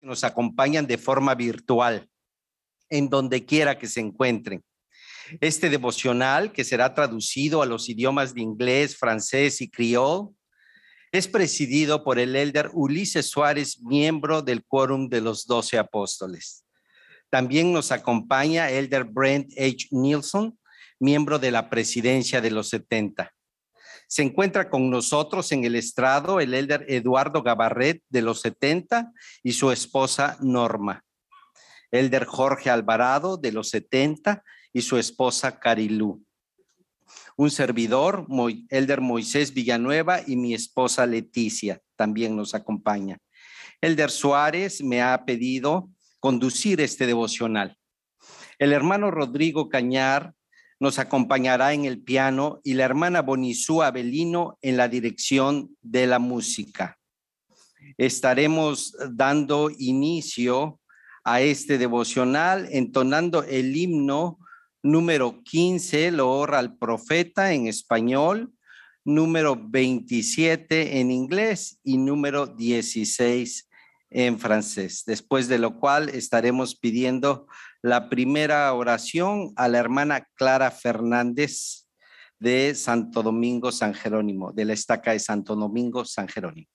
nos acompañan de forma virtual, en donde quiera que se encuentren. Este devocional, que será traducido a los idiomas de inglés, francés y criol, es presidido por el elder Ulises Suárez, miembro del Quórum de los Doce Apóstoles. También nos acompaña elder Brent H. Nielsen, miembro de la Presidencia de los 70. Se encuentra con nosotros en el estrado el elder Eduardo Gabarret de los 70 y su esposa Norma. Elder Jorge Alvarado de los 70 y su esposa Carilú. Un servidor, Elder Moisés Villanueva y mi esposa Leticia también nos acompaña. Elder Suárez me ha pedido conducir este devocional. El hermano Rodrigo Cañar nos acompañará en el piano y la hermana Bonizú Avelino en la dirección de la música. Estaremos dando inicio a este devocional entonando el himno número 15, lo ora al profeta en español, número 27 en inglés y número 16 en francés, después de lo cual estaremos pidiendo la primera oración a la hermana Clara Fernández de Santo Domingo, San Jerónimo, de la estaca de Santo Domingo, San Jerónimo.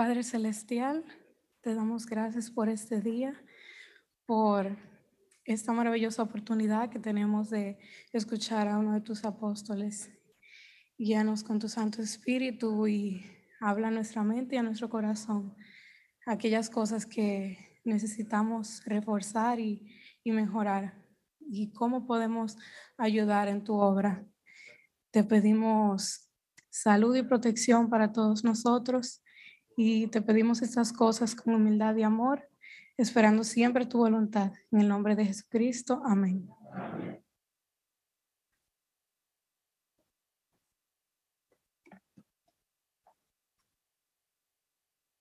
Padre Celestial, te damos gracias por este día, por esta maravillosa oportunidad que tenemos de escuchar a uno de tus apóstoles. Guíanos con tu Santo Espíritu y habla a nuestra mente y a nuestro corazón aquellas cosas que necesitamos reforzar y, y mejorar y cómo podemos ayudar en tu obra. Te pedimos salud y protección para todos nosotros y te pedimos estas cosas con humildad y amor, esperando siempre tu voluntad. En el nombre de Jesucristo. Amén.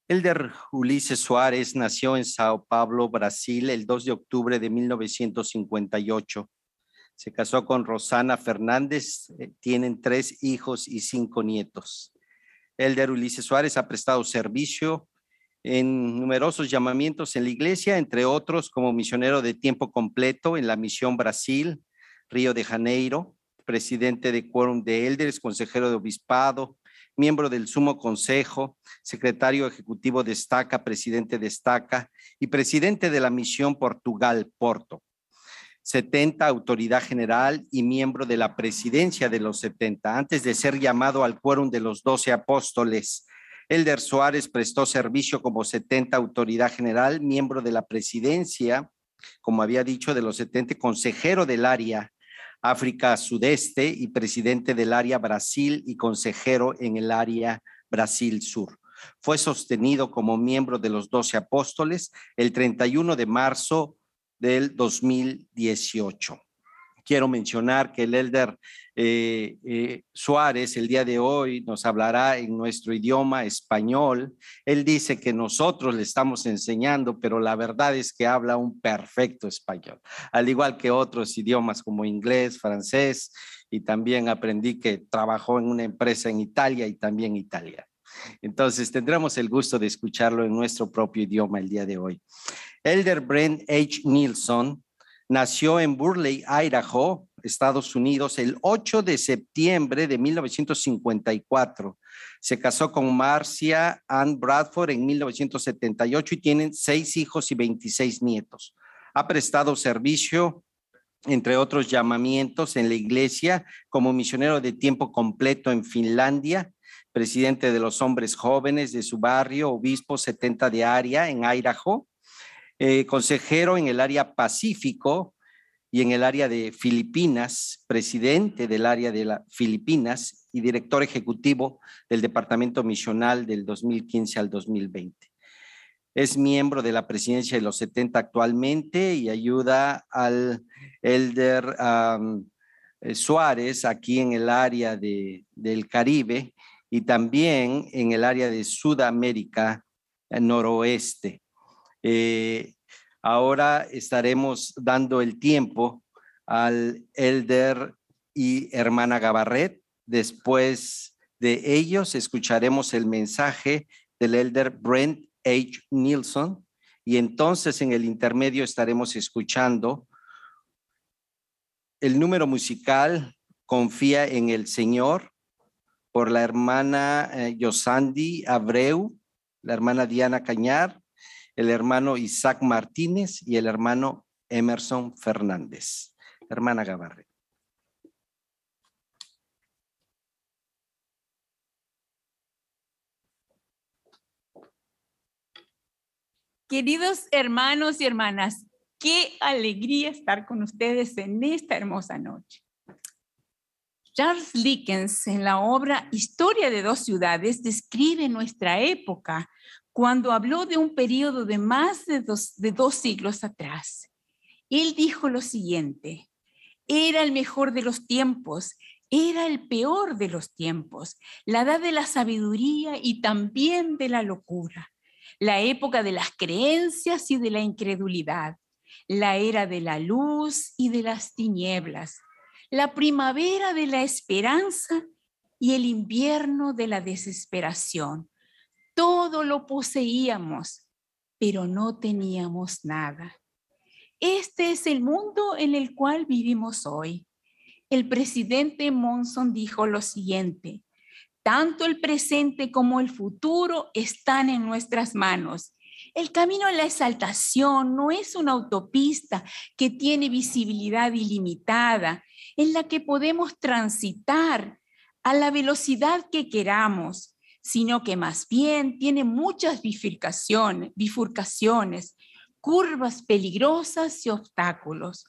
Elder Ulises Suárez nació en Sao Paulo, Brasil, el 2 de octubre de 1958. Se casó con Rosana Fernández, eh, tienen tres hijos y cinco nietos. Elder Ulises Suárez ha prestado servicio en numerosos llamamientos en la iglesia, entre otros como misionero de tiempo completo en la misión Brasil, Río de Janeiro, presidente de Quórum de Elders, consejero de obispado, miembro del Sumo Consejo, secretario ejecutivo de Estaca, presidente de Estaca y presidente de la misión Portugal-Porto. 70, autoridad general y miembro de la presidencia de los 70, antes de ser llamado al quórum de los 12 apóstoles. Elder Suárez prestó servicio como 70, autoridad general, miembro de la presidencia, como había dicho, de los 70, consejero del área África Sudeste y presidente del área Brasil y consejero en el área Brasil Sur. Fue sostenido como miembro de los 12 apóstoles el 31 de marzo del 2018. Quiero mencionar que el elder eh, eh, Suárez el día de hoy nos hablará en nuestro idioma español. Él dice que nosotros le estamos enseñando, pero la verdad es que habla un perfecto español, al igual que otros idiomas como inglés, francés, y también aprendí que trabajó en una empresa en Italia y también Italia. Entonces tendremos el gusto de escucharlo en nuestro propio idioma el día de hoy. Elder Brent H. Nilsson nació en Burley, Idaho, Estados Unidos, el 8 de septiembre de 1954. Se casó con Marcia Ann Bradford en 1978 y tienen seis hijos y 26 nietos. Ha prestado servicio entre otros llamamientos en la iglesia como misionero de tiempo completo en Finlandia, presidente de los hombres jóvenes de su barrio, obispo 70 de área en Idaho, eh, consejero en el área Pacífico y en el área de Filipinas, presidente del área de Filipinas y director ejecutivo del Departamento Misional del 2015 al 2020. Es miembro de la presidencia de los 70 actualmente y ayuda al elder eh, Suárez aquí en el área del Caribe y también en el área de Sudamérica eh, noroeste. Eh, ahora estaremos dando el tiempo al elder y hermana Gabarret. Después de ellos escucharemos el mensaje del elder Brent H. Nilsson y entonces en el intermedio estaremos escuchando el número musical Confía en el Señor por la hermana eh, Yosandi Abreu, la hermana Diana Cañar, el hermano Isaac Martínez y el hermano Emerson Fernández. Hermana Gavarre. Queridos hermanos y hermanas, qué alegría estar con ustedes en esta hermosa noche. Charles Dickens, en la obra Historia de dos ciudades, describe nuestra época cuando habló de un periodo de más de de dos siglos atrás. Él dijo lo siguiente, era el mejor de los tiempos, era el peor de los tiempos, la edad de la sabiduría y también de la locura, la época de las creencias y de la incredulidad, la era de la luz y de las tinieblas, la primavera de la esperanza y el invierno de la desesperación. Todo lo poseíamos, pero no teníamos nada. Este es el mundo en el cual vivimos hoy. El presidente Monson dijo lo siguiente, tanto el presente como el futuro están en nuestras manos. El camino a la exaltación no es una autopista que tiene visibilidad ilimitada en la que podemos transitar a la velocidad que queramos, sino que más bien tiene muchas bifurcaciones, bifurcaciones curvas peligrosas y obstáculos.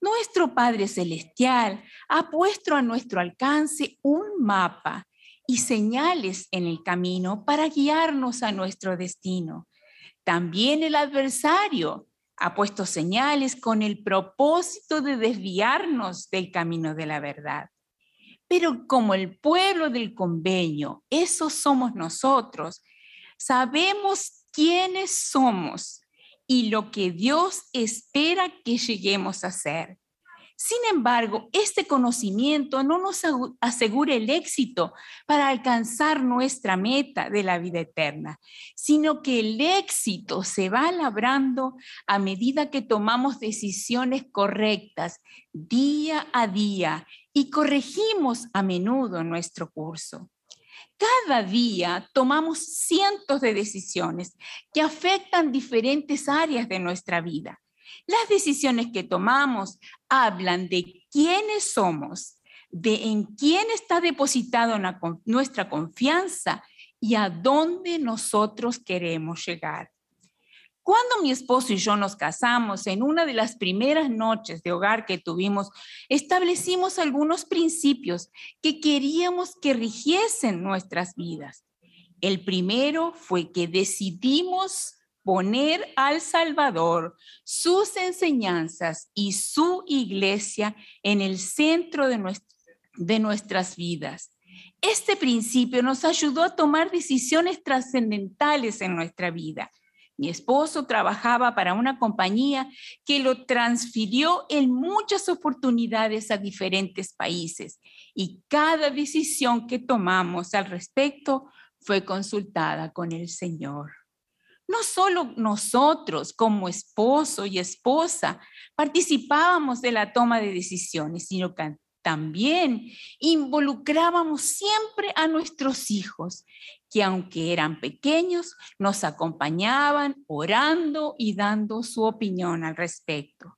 Nuestro Padre Celestial ha puesto a nuestro alcance un mapa y señales en el camino para guiarnos a nuestro destino. También el adversario ha puesto señales con el propósito de desviarnos del camino de la verdad. Pero como el pueblo del convenio, esos somos nosotros, sabemos quiénes somos y lo que Dios espera que lleguemos a ser. Sin embargo, este conocimiento no nos asegura el éxito para alcanzar nuestra meta de la vida eterna, sino que el éxito se va labrando a medida que tomamos decisiones correctas día a día y corregimos a menudo nuestro curso. Cada día tomamos cientos de decisiones que afectan diferentes áreas de nuestra vida. Las decisiones que tomamos hablan de quiénes somos, de en quién está depositada nuestra confianza y a dónde nosotros queremos llegar. Cuando mi esposo y yo nos casamos, en una de las primeras noches de hogar que tuvimos, establecimos algunos principios que queríamos que rigiesen nuestras vidas. El primero fue que decidimos poner al Salvador, sus enseñanzas y su iglesia en el centro de, de nuestras vidas. Este principio nos ayudó a tomar decisiones trascendentales en nuestra vida. Mi esposo trabajaba para una compañía que lo transfirió en muchas oportunidades a diferentes países y cada decisión que tomamos al respecto fue consultada con el Señor no solo nosotros como esposo y esposa participábamos de la toma de decisiones, sino que también involucrábamos siempre a nuestros hijos, que aunque eran pequeños, nos acompañaban orando y dando su opinión al respecto.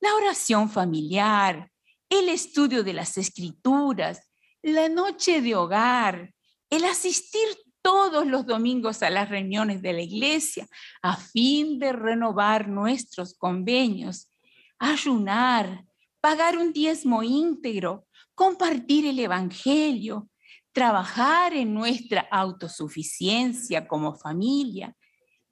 La oración familiar, el estudio de las escrituras, la noche de hogar, el asistir todos los domingos a las reuniones de la iglesia a fin de renovar nuestros convenios, ayunar, pagar un diezmo íntegro, compartir el Evangelio, trabajar en nuestra autosuficiencia como familia,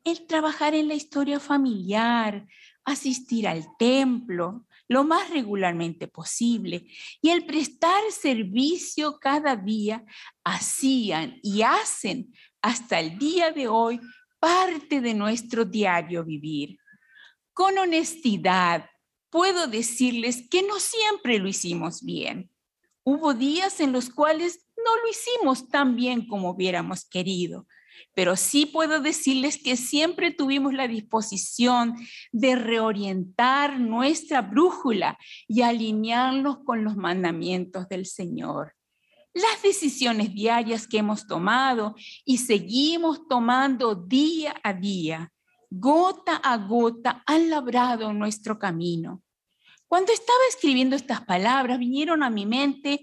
el trabajar en la historia familiar, asistir al templo, lo más regularmente posible y el prestar servicio cada día hacían y hacen hasta el día de hoy parte de nuestro diario vivir. Con honestidad puedo decirles que no siempre lo hicimos bien. Hubo días en los cuales no lo hicimos tan bien como hubiéramos querido, pero sí puedo decirles que siempre tuvimos la disposición de reorientar nuestra brújula y alinearnos con los mandamientos del Señor. Las decisiones diarias que hemos tomado y seguimos tomando día a día, gota a gota, han labrado nuestro camino. Cuando estaba escribiendo estas palabras, vinieron a mi mente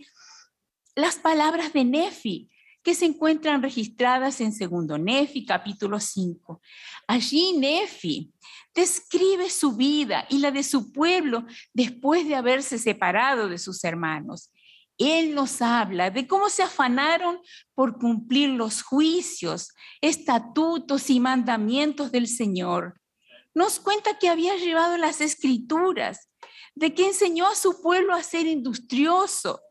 las palabras de Nefi, que se encuentran registradas en segundo Nefi, capítulo 5. Allí Nefi describe su vida y la de su pueblo después de haberse separado de sus hermanos. Él nos habla de cómo se afanaron por cumplir los juicios, estatutos y mandamientos del Señor. Nos cuenta que había llevado las escrituras, de que enseñó a su pueblo a ser industrioso,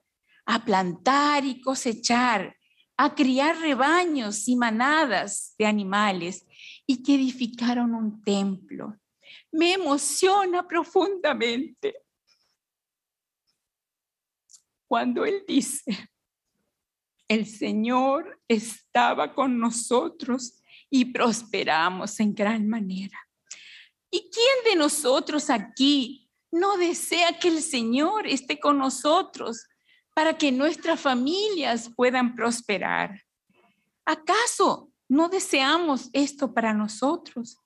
a plantar y cosechar, a criar rebaños y manadas de animales y que edificaron un templo. Me emociona profundamente cuando él dice, el Señor estaba con nosotros y prosperamos en gran manera. ¿Y quién de nosotros aquí no desea que el Señor esté con nosotros para que nuestras familias puedan prosperar. ¿Acaso no deseamos esto para nosotros?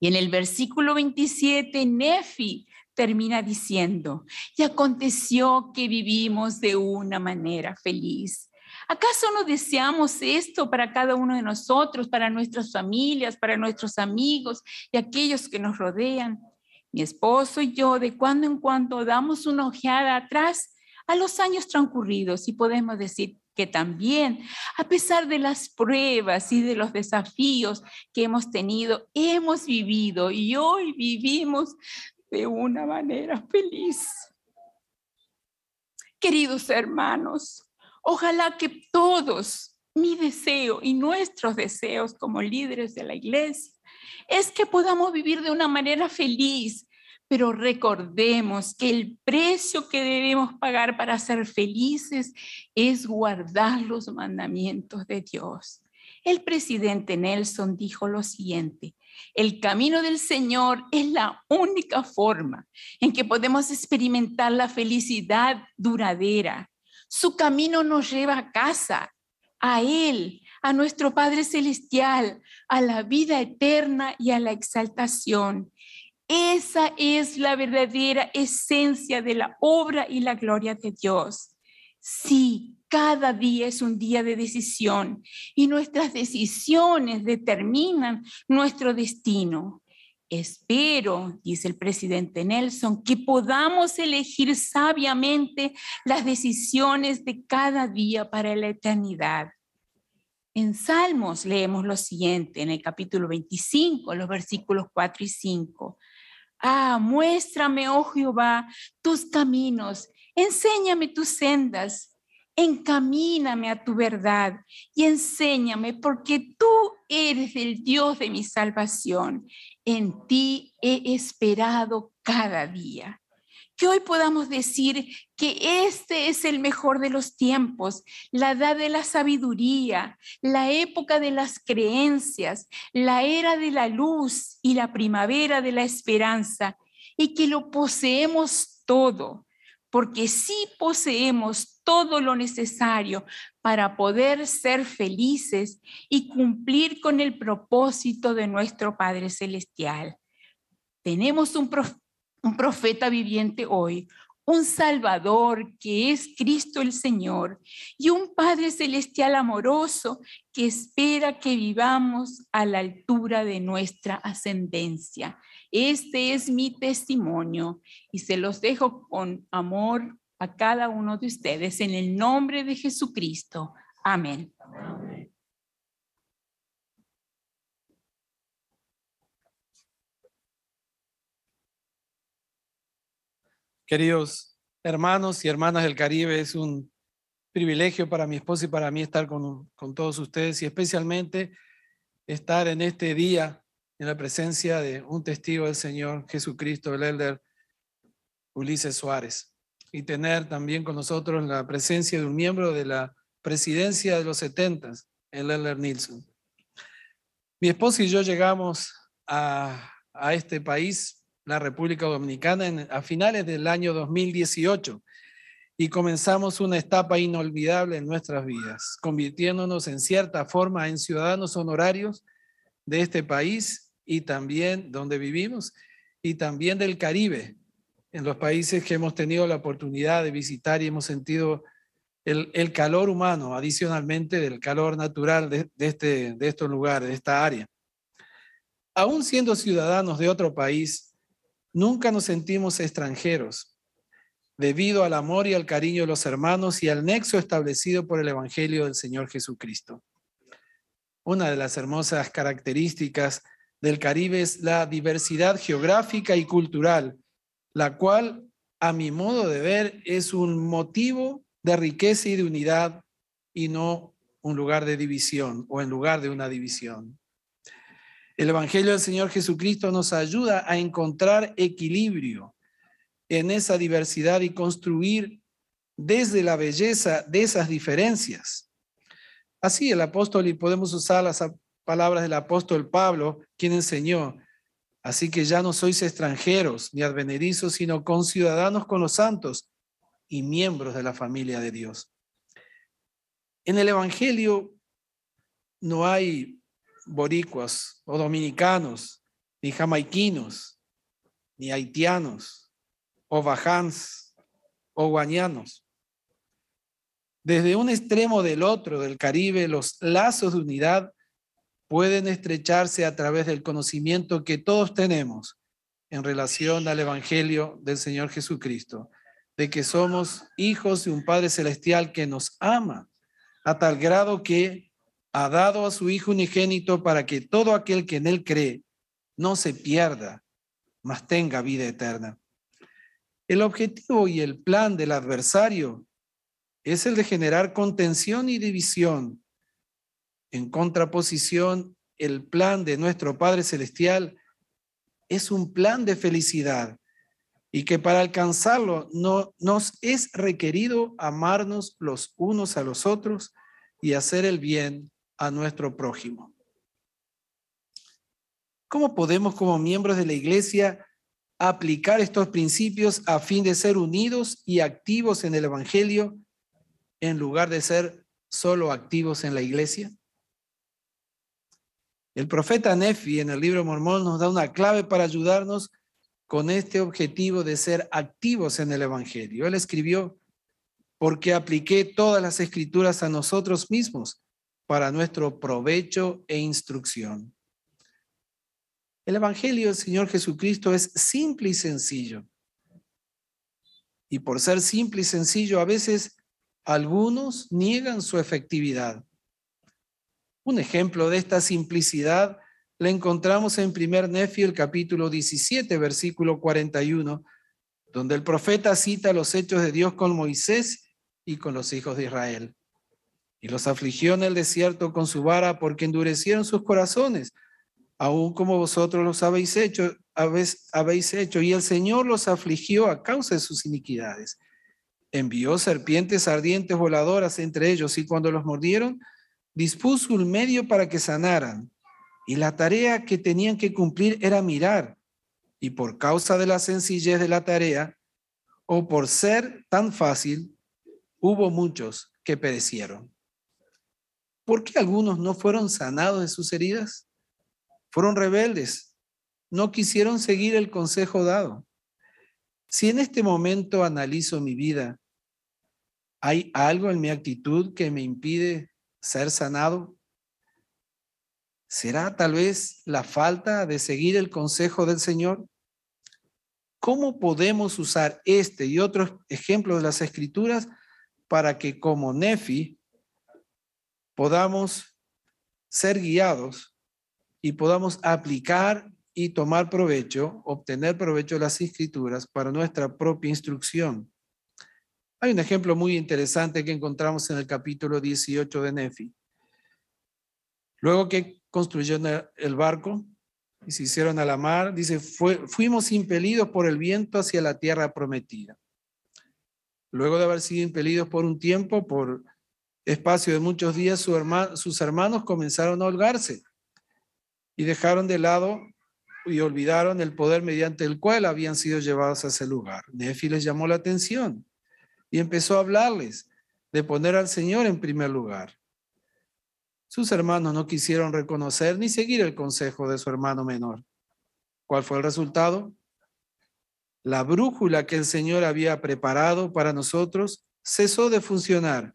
Y en el versículo 27, Nefi termina diciendo, y aconteció que vivimos de una manera feliz. ¿Acaso no deseamos esto para cada uno de nosotros, para nuestras familias, para nuestros amigos y aquellos que nos rodean? Mi esposo y yo de cuando en cuando damos una ojeada atrás a los años transcurridos y podemos decir que también, a pesar de las pruebas y de los desafíos que hemos tenido, hemos vivido y hoy vivimos de una manera feliz. Queridos hermanos, ojalá que todos, mi deseo y nuestros deseos como líderes de la iglesia, es que podamos vivir de una manera feliz, pero recordemos que el precio que debemos pagar para ser felices es guardar los mandamientos de Dios. El presidente Nelson dijo lo siguiente, el camino del Señor es la única forma en que podemos experimentar la felicidad duradera. Su camino nos lleva a casa, a Él, a nuestro Padre Celestial, a la vida eterna y a la exaltación. Esa es la verdadera esencia de la obra y la gloria de Dios. Sí, cada día es un día de decisión y nuestras decisiones determinan nuestro destino. Espero, dice el presidente Nelson, que podamos elegir sabiamente las decisiones de cada día para la eternidad. En Salmos leemos lo siguiente, en el capítulo 25, los versículos 4 y 5. Ah, muéstrame, oh Jehová, tus caminos, enséñame tus sendas, encamíname a tu verdad y enséñame, porque tú eres el Dios de mi salvación. En ti he esperado cada día que hoy podamos decir que este es el mejor de los tiempos, la edad de la sabiduría, la época de las creencias, la era de la luz y la primavera de la esperanza, y que lo poseemos todo, porque sí poseemos todo lo necesario para poder ser felices y cumplir con el propósito de nuestro Padre Celestial. Tenemos un un profeta viviente hoy, un Salvador que es Cristo el Señor y un Padre Celestial amoroso que espera que vivamos a la altura de nuestra ascendencia. Este es mi testimonio y se los dejo con amor a cada uno de ustedes en el nombre de Jesucristo. Amén. Queridos hermanos y hermanas del Caribe, es un privilegio para mi esposa y para mí estar con, todos ustedes y especialmente estar en este día en la presencia de un testigo del Señor Jesucristo, el elder Ulises Suárez, y tener también con nosotros la presencia de un miembro de la presidencia de los setentas, el elder Nilsson. Mi esposa y yo llegamos a, a este país la República Dominicana a finales del año 2018 y comenzamos una etapa inolvidable en nuestras vidas, convirtiéndonos en cierta forma en ciudadanos honorarios de este país y también donde vivimos y también del Caribe, en los países que hemos tenido la oportunidad de visitar y hemos sentido el, el calor humano, adicionalmente del calor natural de, de, este, de estos lugares, de esta área. Aún siendo ciudadanos de otro país, Nunca nos sentimos extranjeros debido al amor y al cariño de los hermanos y al nexo establecido por el Evangelio del Señor Jesucristo. Una de las hermosas características del Caribe es la diversidad geográfica y cultural, la cual, a mi modo de ver, es un motivo de riqueza y de unidad y no un lugar de división o en lugar de una división. El Evangelio del Señor Jesucristo nos ayuda a encontrar equilibrio en esa diversidad y construir desde la belleza de esas diferencias. Así el apóstol, y podemos usar las palabras del apóstol Pablo, quien enseñó, así que ya no sois extranjeros ni advenedizos, sino conciudadanos con los santos y miembros de la familia de Dios. En el Evangelio no hay boricuas o dominicanos, ni jamaiquinos, ni haitianos, o bajans, o guanianos. Desde un extremo del otro del Caribe, los lazos de unidad pueden estrecharse a través del conocimiento que todos tenemos en relación al Evangelio del Señor Jesucristo, de que somos hijos de un Padre Celestial que nos ama a tal grado que ha dado a su Hijo unigénito para que todo aquel que en Él cree no se pierda, mas tenga vida eterna. El objetivo y el plan del adversario es el de generar contención y división. En contraposición, el plan de nuestro Padre Celestial es un plan de felicidad y que para alcanzarlo no, nos es requerido amarnos los unos a los otros y hacer el bien a nuestro prójimo. ¿Cómo podemos como miembros de la Iglesia aplicar estos principios a fin de ser unidos y activos en el Evangelio en lugar de ser solo activos en la Iglesia? El profeta Nefi en el libro Mormón nos da una clave para ayudarnos con este objetivo de ser activos en el Evangelio. Él escribió, porque apliqué todas las escrituras a nosotros mismos para nuestro provecho e instrucción. El Evangelio del Señor Jesucristo es simple y sencillo. Y por ser simple y sencillo, a veces algunos niegan su efectividad. Un ejemplo de esta simplicidad la encontramos en 1 el capítulo 17, versículo 41, donde el profeta cita los hechos de Dios con Moisés y con los hijos de Israel. Y los afligió en el desierto con su vara porque endurecieron sus corazones, aun como vosotros los habéis hecho, habéis hecho. Y el Señor los afligió a causa de sus iniquidades. Envió serpientes ardientes voladoras entre ellos y cuando los mordieron, dispuso un medio para que sanaran. Y la tarea que tenían que cumplir era mirar. Y por causa de la sencillez de la tarea, o por ser tan fácil, hubo muchos que perecieron. ¿Por qué algunos no fueron sanados de sus heridas? Fueron rebeldes, no quisieron seguir el consejo dado. Si en este momento analizo mi vida, ¿hay algo en mi actitud que me impide ser sanado? ¿Será tal vez la falta de seguir el consejo del Señor? ¿Cómo podemos usar este y otros ejemplos de las escrituras para que como Nefi podamos ser guiados y podamos aplicar y tomar provecho, obtener provecho de las escrituras para nuestra propia instrucción. Hay un ejemplo muy interesante que encontramos en el capítulo 18 de Nefi. Luego que construyeron el barco y se hicieron a la mar, dice, fuimos impelidos por el viento hacia la tierra prometida. Luego de haber sido impelidos por un tiempo por espacio de muchos días, sus hermanos comenzaron a holgarse y dejaron de lado y olvidaron el poder mediante el cual habían sido llevados a ese lugar. Nefi les llamó la atención y empezó a hablarles de poner al Señor en primer lugar. Sus hermanos no quisieron reconocer ni seguir el consejo de su hermano menor. ¿Cuál fue el resultado? La brújula que el Señor había preparado para nosotros cesó de funcionar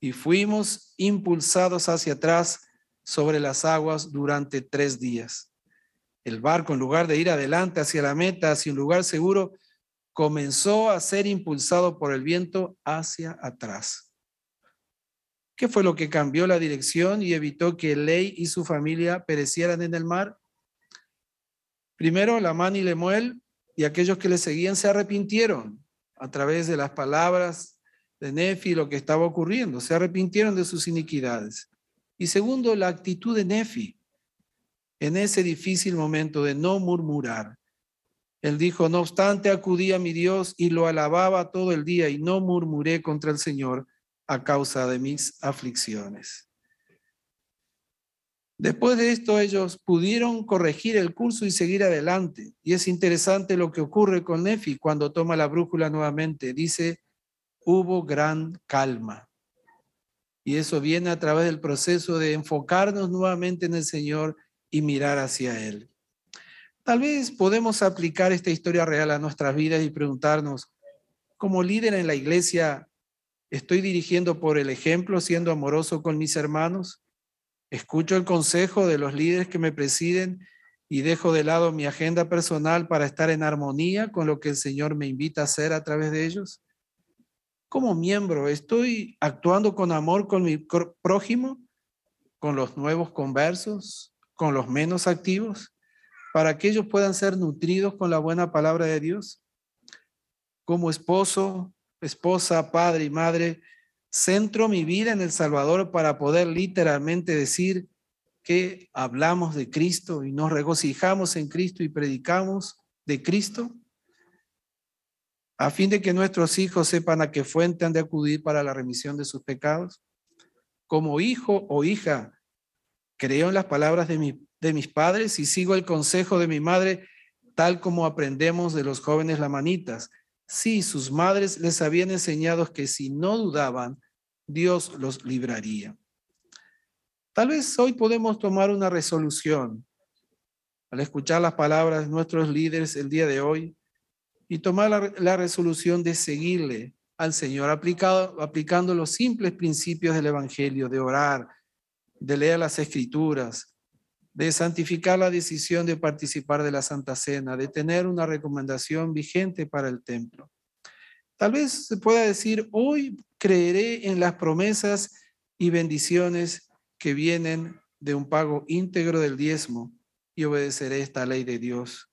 y fuimos impulsados hacia atrás sobre las aguas durante tres días. El barco, en lugar de ir adelante hacia la meta, hacia un lugar seguro, comenzó a ser impulsado por el viento hacia atrás. ¿Qué fue lo que cambió la dirección y evitó que Ley y su familia perecieran en el mar? Primero, Lamán y Lemuel y aquellos que le seguían se arrepintieron a través de las palabras de Nefi lo que estaba ocurriendo, se arrepintieron de sus iniquidades. Y segundo, la actitud de Nefi en ese difícil momento de no murmurar. Él dijo, no obstante, acudí a mi Dios y lo alababa todo el día y no murmuré contra el Señor a causa de mis aflicciones. Después de esto, ellos pudieron corregir el curso y seguir adelante. Y es interesante lo que ocurre con Nefi cuando toma la brújula nuevamente. Dice, hubo gran calma. Y eso viene a través del proceso de enfocarnos nuevamente en el Señor y mirar hacia Él. Tal vez podemos aplicar esta historia real a nuestras vidas y preguntarnos, como líder en la iglesia, ¿estoy dirigiendo por el ejemplo, siendo amoroso con mis hermanos? ¿Escucho el consejo de los líderes que me presiden y dejo de lado mi agenda personal para estar en armonía con lo que el Señor me invita a hacer a través de ellos? como miembro, estoy actuando con amor con mi prójimo, con los nuevos conversos, con los menos activos, para que ellos puedan ser nutridos con la buena palabra de Dios. Como esposo, esposa, padre y madre, centro mi vida en el Salvador para poder literalmente decir que hablamos de Cristo y nos regocijamos en Cristo y predicamos de Cristo a fin de que nuestros hijos sepan a qué fuente han de acudir para la remisión de sus pecados? Como hijo o hija, creo en las palabras de, mis padres y sigo el consejo de mi madre, tal como aprendemos de los jóvenes lamanitas. Si sus madres les habían enseñado que si no dudaban, Dios los libraría. Tal vez hoy podemos tomar una resolución. Al escuchar las palabras de nuestros líderes el día de hoy, y tomar la, resolución de seguirle al Señor, aplicando los simples principios del Evangelio, de orar, de leer las Escrituras, de santificar la decisión de participar de la Santa Cena, de tener una recomendación vigente para el templo. Tal vez se pueda decir, hoy creeré en las promesas y bendiciones que vienen de un pago íntegro del diezmo y obedeceré esta ley de Dios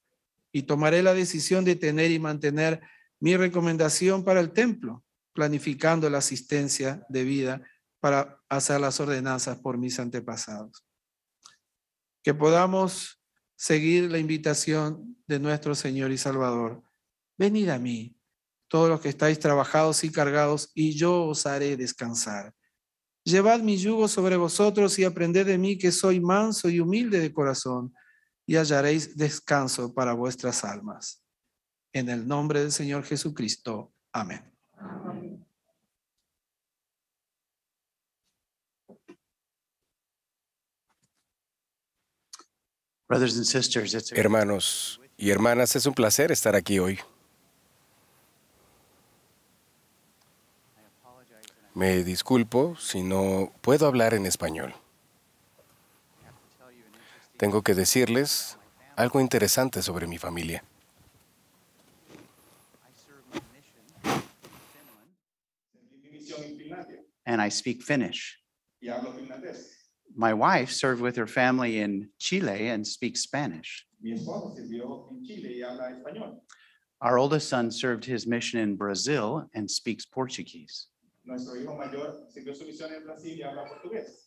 y tomaré la decisión de tener y mantener mi recomendación para el templo, planificando la asistencia debida para hacer las ordenanzas por mis antepasados. Que podamos seguir la invitación de nuestro Señor y Salvador. Venid a mí, todos los que estáis trabajados y cargados, y yo os haré descansar. Llevad mi yugo sobre vosotros y aprended de mí que soy manso y humilde de corazón y hallaréis descanso para vuestras almas. En el nombre del Señor Jesucristo. Amén. Hermanos y hermanas, es un placer estar aquí hoy. Me disculpo si no puedo hablar en español tengo que decirles algo interesante sobre mi familia. And I speak Finnish. My wife served with her family in Chile and speaks Spanish. en Chile y habla español. Our oldest son served his mission in Brazil and speaks Portuguese. Nuestro hijo mayor sirvió su misión en Brasil y habla portugués.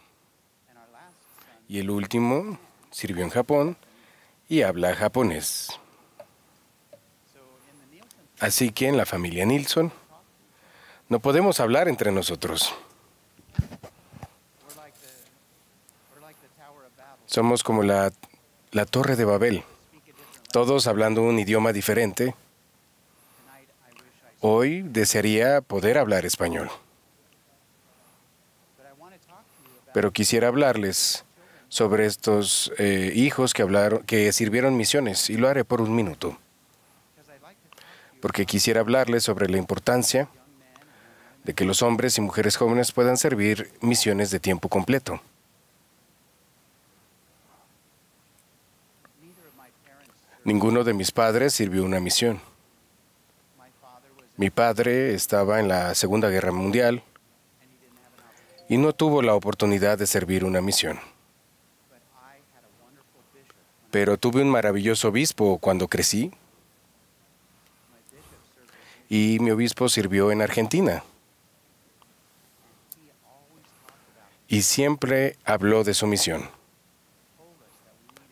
y el último sirvió en Japón y habla japonés. Así que en la familia Nilsson no podemos hablar entre nosotros. Somos como la, la torre de Babel, todos hablando un idioma diferente. Hoy desearía poder hablar español, pero quisiera hablarles sobre estos eh, hijos que, hablaron, que sirvieron misiones y lo haré por un minuto, porque quisiera hablarles sobre la importancia de que los hombres y mujeres jóvenes puedan servir misiones de tiempo completo. Ninguno de mis padres sirvió una misión. Mi padre estaba en la Segunda Guerra Mundial y no tuvo la oportunidad de servir una misión pero tuve un maravilloso obispo cuando crecí y mi obispo sirvió en Argentina. Y siempre habló de su misión.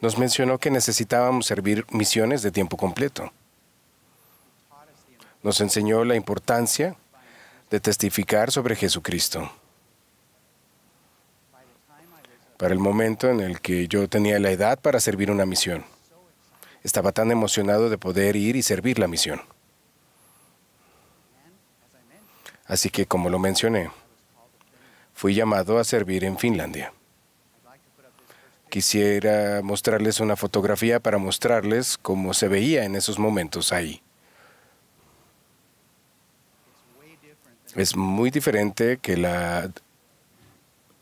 Nos mencionó que necesitábamos servir misiones de tiempo completo. Nos enseñó la importancia de testificar sobre Jesucristo para el momento en el que yo tenía la edad para servir una misión. Estaba tan emocionado de poder ir y servir la misión. Así que, como lo mencioné, fui llamado a servir en Finlandia. Quisiera mostrarles una fotografía para mostrarles cómo se veía en esos momentos ahí. Es muy diferente que la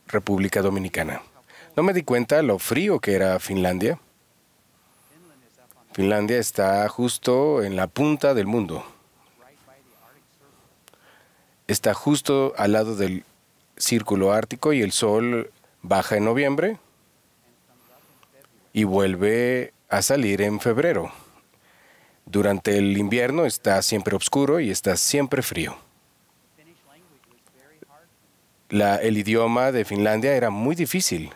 República Dominicana. No me di cuenta lo frío que era Finlandia. Finlandia está justo en la punta del mundo. Está justo al lado del círculo ártico y el sol baja en noviembre y vuelve a salir en febrero. Durante el invierno está siempre oscuro y está siempre frío. el idioma de Finlandia era muy difícil.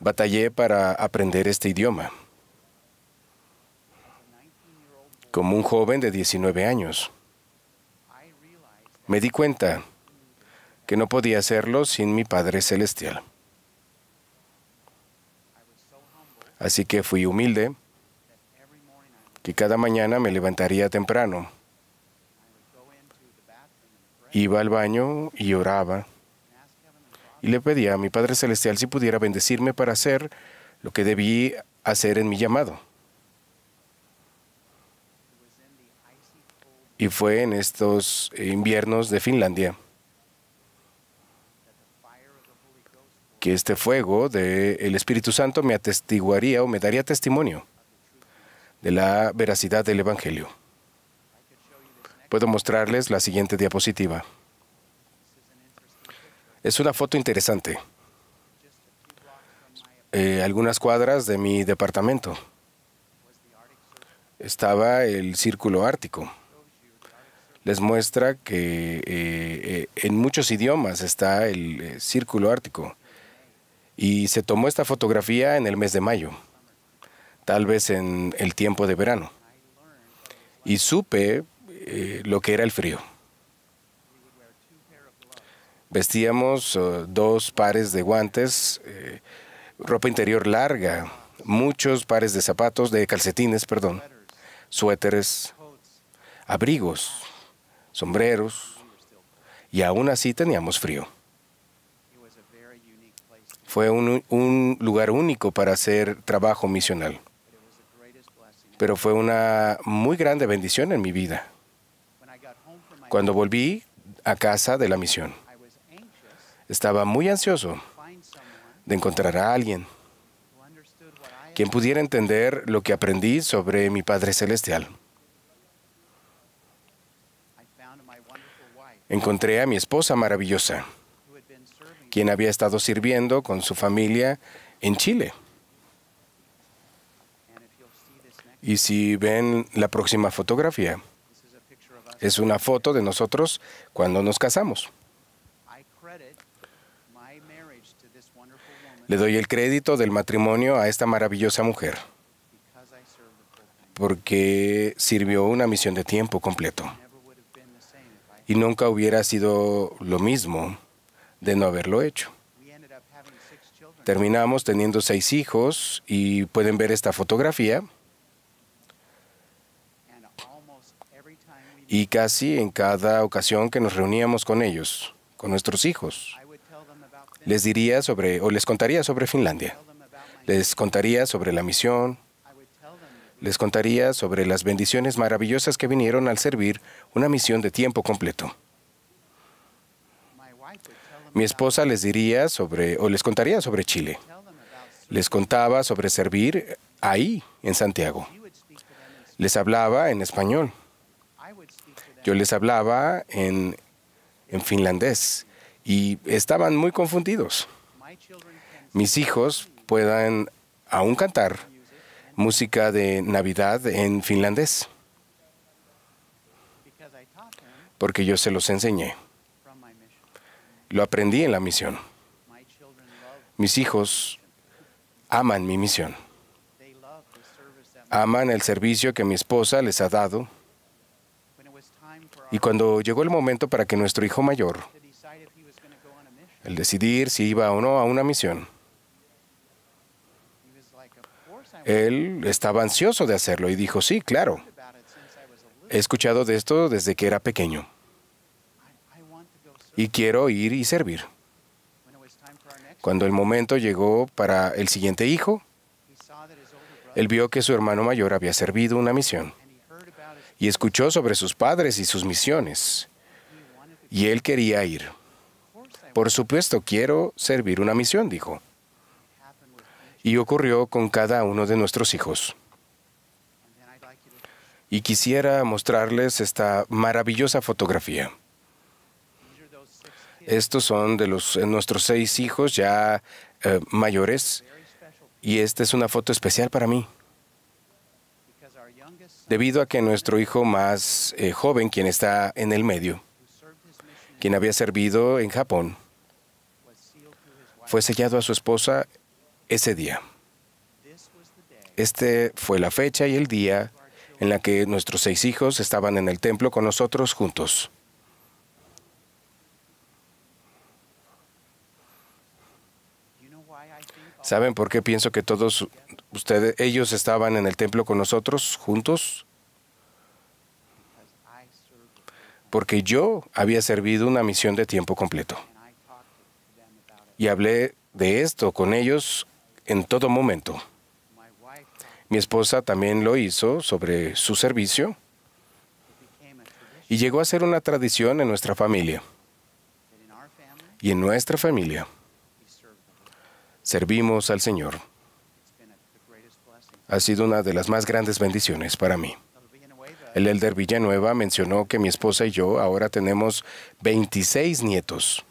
Batallé para aprender este idioma, como un joven de 19 años. Me di cuenta que no podía hacerlo sin mi Padre Celestial. Así que fui humilde, que cada mañana me levantaría temprano. Iba al baño y oraba y le pedía a mi Padre Celestial si pudiera bendecirme para hacer lo que debí hacer en mi llamado. Y fue en estos inviernos de Finlandia que este fuego del Espíritu Santo me atestiguaría o me daría testimonio de la veracidad del Evangelio. Puedo mostrarles la siguiente diapositiva. Es una foto interesante. Eh, algunas cuadras de mi departamento estaba el Círculo Ártico. Les muestra que eh, eh, en muchos idiomas está el Círculo Ártico. Y se tomó esta fotografía en el mes de mayo, tal vez en el tiempo de verano. Y supe lo que era el frío. Vestíamos eh, dos pares de guantes, eh, ropa interior larga, muchos pares de zapatos, de calcetines, perdón, suéteres, abrigos, sombreros, y aún así teníamos frío. Fue un, lugar único para hacer trabajo misional, pero fue una muy grande bendición en mi vida cuando volví a casa de la misión estaba muy ansioso de encontrar a alguien quien pudiera entender lo que aprendí sobre mi Padre Celestial. Encontré a mi esposa maravillosa, quien había estado sirviendo con su familia en Chile. Y si ven la próxima fotografía, es una foto de nosotros cuando nos casamos. Le doy el crédito del matrimonio a esta maravillosa mujer, porque sirvió una misión de tiempo completo. Y nunca hubiera sido lo mismo de no haberlo hecho. Terminamos teniendo seis hijos y pueden ver esta fotografía. Y casi en cada ocasión que nos reuníamos con ellos, con nuestros hijos, les diría sobre, o les contaría sobre Finlandia. Les contaría sobre la misión. Les contaría sobre las bendiciones maravillosas que vinieron al servir una misión de tiempo completo. Mi esposa les diría sobre, o les contaría sobre Chile. Les contaba sobre servir ahí, en Santiago. Les hablaba en español. Yo les hablaba en, en finlandés y estaban muy confundidos. Mis hijos puedan aún cantar música de Navidad en finlandés, porque yo se los enseñé. Lo aprendí en la misión. Mis hijos aman mi misión. Aman el servicio que mi esposa les ha dado. Y cuando llegó el momento para que nuestro hijo mayor el decidir si iba o no a una misión. Él estaba ansioso de hacerlo y dijo, sí, claro. He escuchado de esto desde que era pequeño. Y quiero ir y servir. Cuando el momento llegó para el siguiente hijo, él vio que su hermano mayor había servido una misión y escuchó sobre sus padres y sus misiones. Y él quería ir. Por supuesto, quiero servir una misión, dijo. Y ocurrió con cada uno de nuestros hijos. Y quisiera mostrarles esta maravillosa fotografía. Estos son de los, eh, nuestros seis hijos ya eh, mayores y esta es una foto especial para mí. Debido a que nuestro hijo más eh, joven, quien está en el medio, quien había servido en Japón, fue sellado a su esposa ese día. Este fue la fecha y el día en la que nuestros seis hijos estaban en el templo con nosotros juntos. ¿Saben por qué pienso que todos ustedes, ellos estaban en el templo con nosotros juntos? porque yo había servido una misión de tiempo completo. Y hablé de esto con ellos en todo momento. Mi esposa también lo hizo sobre su servicio y llegó a ser una tradición en nuestra familia. Y en nuestra familia servimos al Señor. Ha sido una de las más grandes bendiciones para mí. El elder Villanueva mencionó que mi esposa y yo ahora tenemos 26 nietos.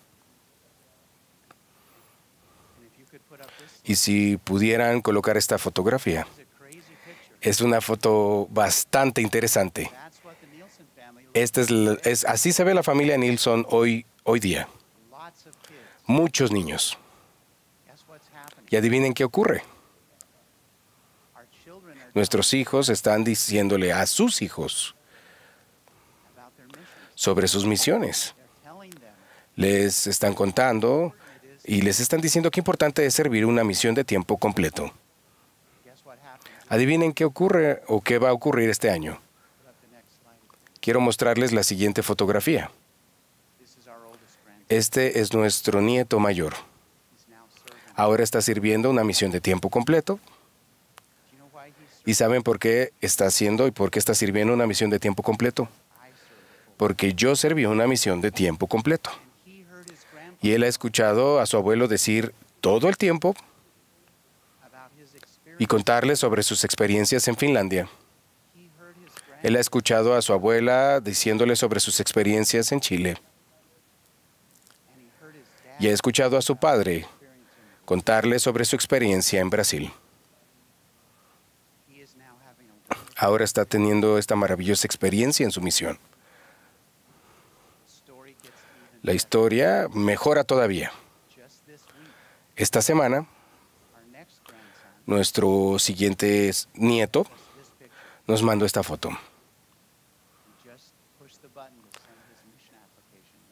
Y si pudieran colocar esta fotografía. Es una foto bastante interesante. Este es, es, así se ve la familia Nielsen hoy, hoy día. Muchos niños. Y adivinen qué ocurre. Nuestros hijos están diciéndole a sus hijos sobre sus misiones. Les están contando y les están diciendo qué importante es servir una misión de tiempo completo. Adivinen qué ocurre o qué va a ocurrir este año. Quiero mostrarles la siguiente fotografía. Este es nuestro nieto mayor. Ahora está sirviendo una misión de tiempo completo y saben por qué está haciendo y por qué está sirviendo una misión de tiempo completo. Porque yo serví una misión de tiempo completo. Y él ha escuchado a su abuelo decir todo el tiempo y contarle sobre sus experiencias en Finlandia. Él ha escuchado a su abuela diciéndole sobre sus experiencias en Chile. Y ha escuchado a su padre contarle sobre su experiencia en Brasil. ahora está teniendo esta maravillosa experiencia en su misión. La historia mejora todavía. Esta semana, nuestro siguiente nieto nos mandó esta foto.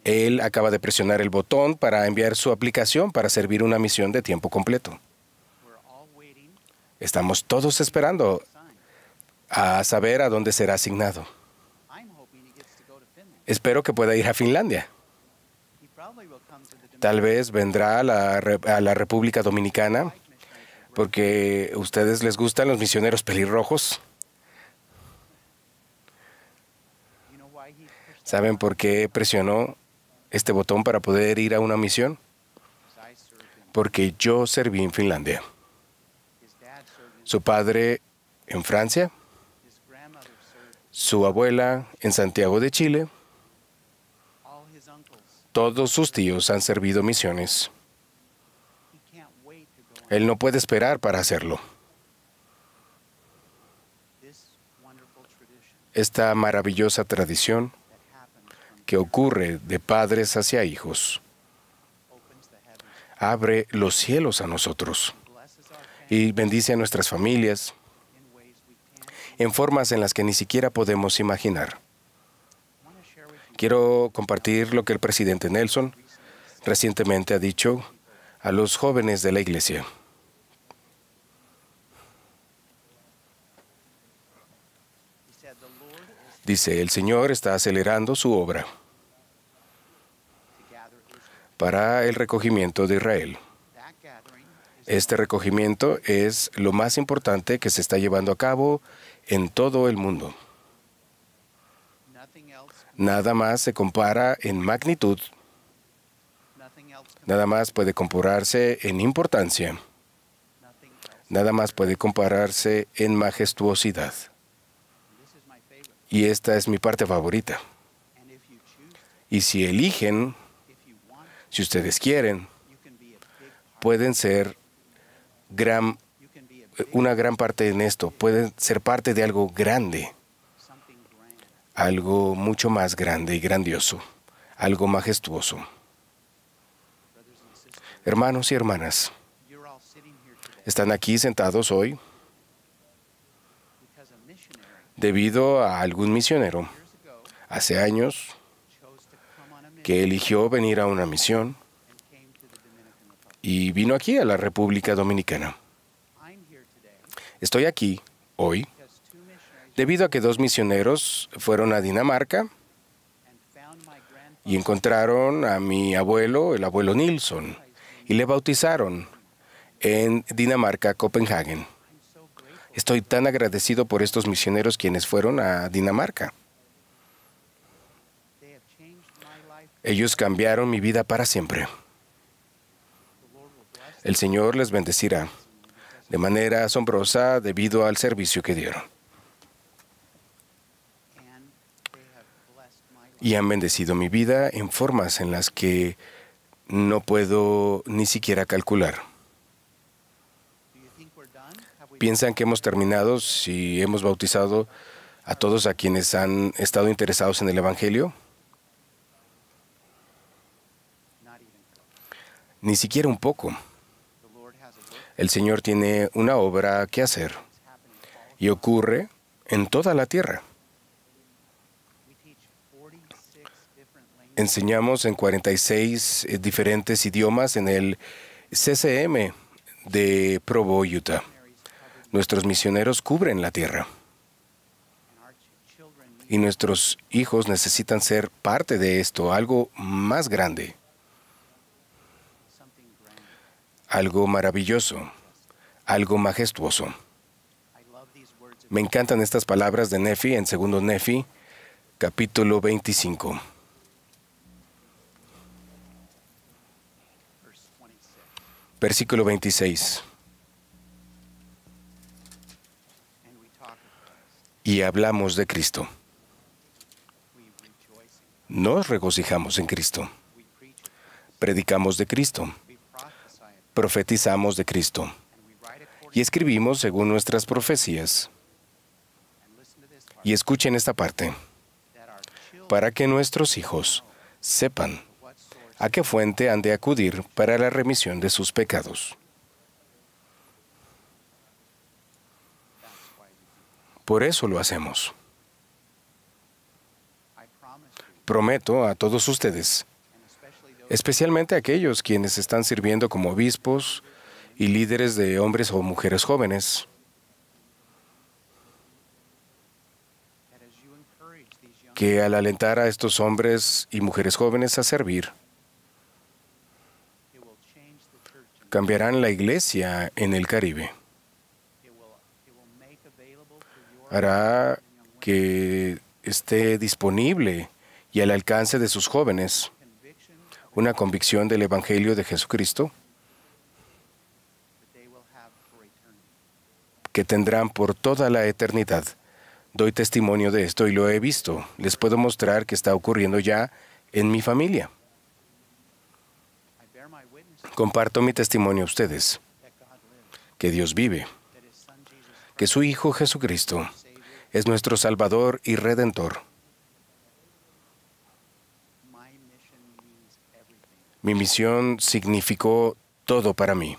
Él acaba de presionar el botón para enviar su aplicación para servir una misión de tiempo completo. Estamos todos esperando a saber a dónde será asignado. Espero que pueda ir a Finlandia. Tal vez vendrá a la, a la República Dominicana porque a ustedes les gustan los misioneros pelirrojos. ¿Saben por qué presionó este botón para poder ir a una misión? Porque yo serví en Finlandia. Su padre en Francia su abuela en Santiago de Chile. Todos sus tíos han servido misiones. Él no puede esperar para hacerlo. Esta maravillosa tradición que ocurre de padres hacia hijos abre los cielos a nosotros y bendice a nuestras familias en formas en las que ni siquiera podemos imaginar. Quiero compartir lo que el presidente Nelson recientemente ha dicho a los jóvenes de la iglesia. Dice, el Señor está acelerando su obra para el recogimiento de Israel. Este recogimiento es lo más importante que se está llevando a cabo en todo el mundo. Nada más se compara en magnitud. Nada más puede compararse en importancia. Nada más puede compararse en majestuosidad. Y esta es mi parte favorita. Y si eligen, si ustedes quieren, pueden ser gran una gran parte en esto, puede ser parte de algo grande, algo mucho más grande y grandioso, algo majestuoso. Hermanos y hermanas, están aquí sentados hoy debido a algún misionero hace años que eligió venir a una misión y vino aquí a la República Dominicana. Estoy aquí hoy debido a que dos misioneros fueron a Dinamarca y encontraron a mi abuelo, el abuelo Nilsson, y le bautizaron en Dinamarca, Copenhagen. Estoy tan agradecido por estos misioneros quienes fueron a Dinamarca. Ellos cambiaron mi vida para siempre. El Señor les bendecirá de manera asombrosa debido al servicio que dieron. Y han bendecido mi vida en formas en las que no puedo ni siquiera calcular. ¿Piensan que hemos terminado si hemos bautizado a todos a quienes han estado interesados en el Evangelio? Ni siquiera un poco el Señor tiene una obra que hacer y ocurre en toda la tierra. Enseñamos en 46 eh, diferentes idiomas en el CCM de Provo, Utah. Nuestros misioneros cubren la tierra y nuestros hijos necesitan ser parte de esto, algo más grande. algo maravilloso, algo majestuoso. Me encantan estas palabras de Nefi en segundo Nefi, capítulo 25. Versículo 26. Y hablamos de Cristo. Nos regocijamos en Cristo. Predicamos de Cristo profetizamos de Cristo y escribimos según nuestras profecías. Y escuchen esta parte, para que nuestros hijos sepan a qué fuente han de acudir para la remisión de sus pecados. Por eso lo hacemos. Prometo a todos ustedes especialmente aquellos quienes están sirviendo como obispos y líderes de hombres o mujeres jóvenes. que al alentar a estos hombres y mujeres jóvenes a servir, cambiarán la iglesia en el Caribe. Hará que esté disponible y al alcance de sus jóvenes una convicción del Evangelio de Jesucristo que tendrán por toda la eternidad. Doy testimonio de esto y lo he visto. Les puedo mostrar que está ocurriendo ya en mi familia. Comparto mi testimonio a ustedes, que Dios vive, que su Hijo Jesucristo es nuestro Salvador y Redentor. Mi misión significó todo para mí.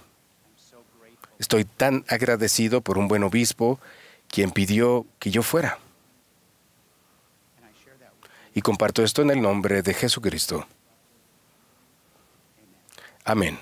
Estoy tan agradecido por un buen obispo quien pidió que yo fuera. Y comparto esto en el nombre de Jesucristo. Amén.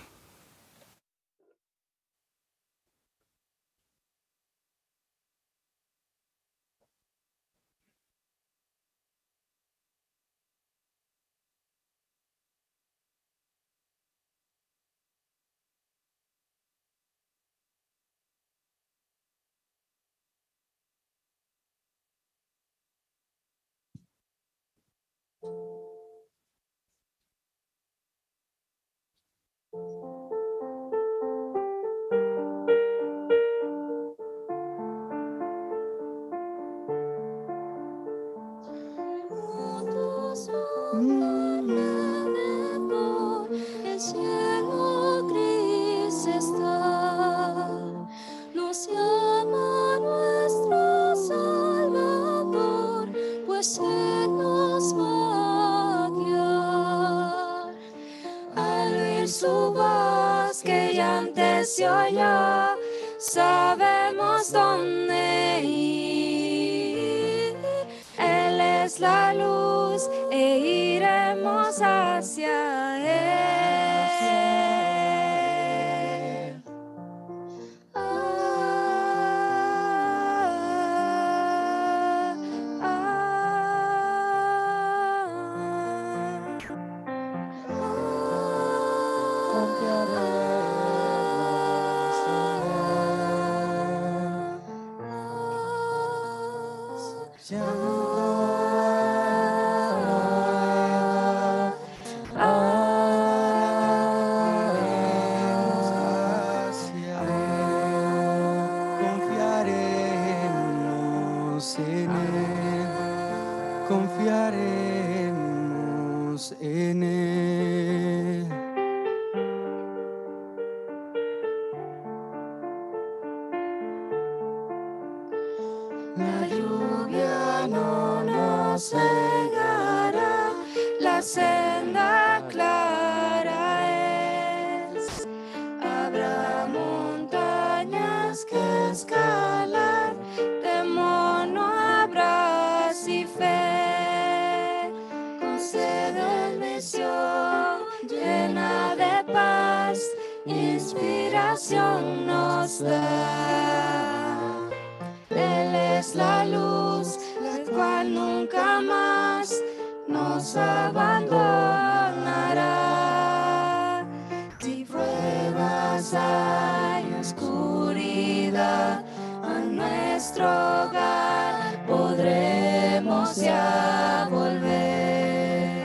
nuestro hogar podremos ya volver.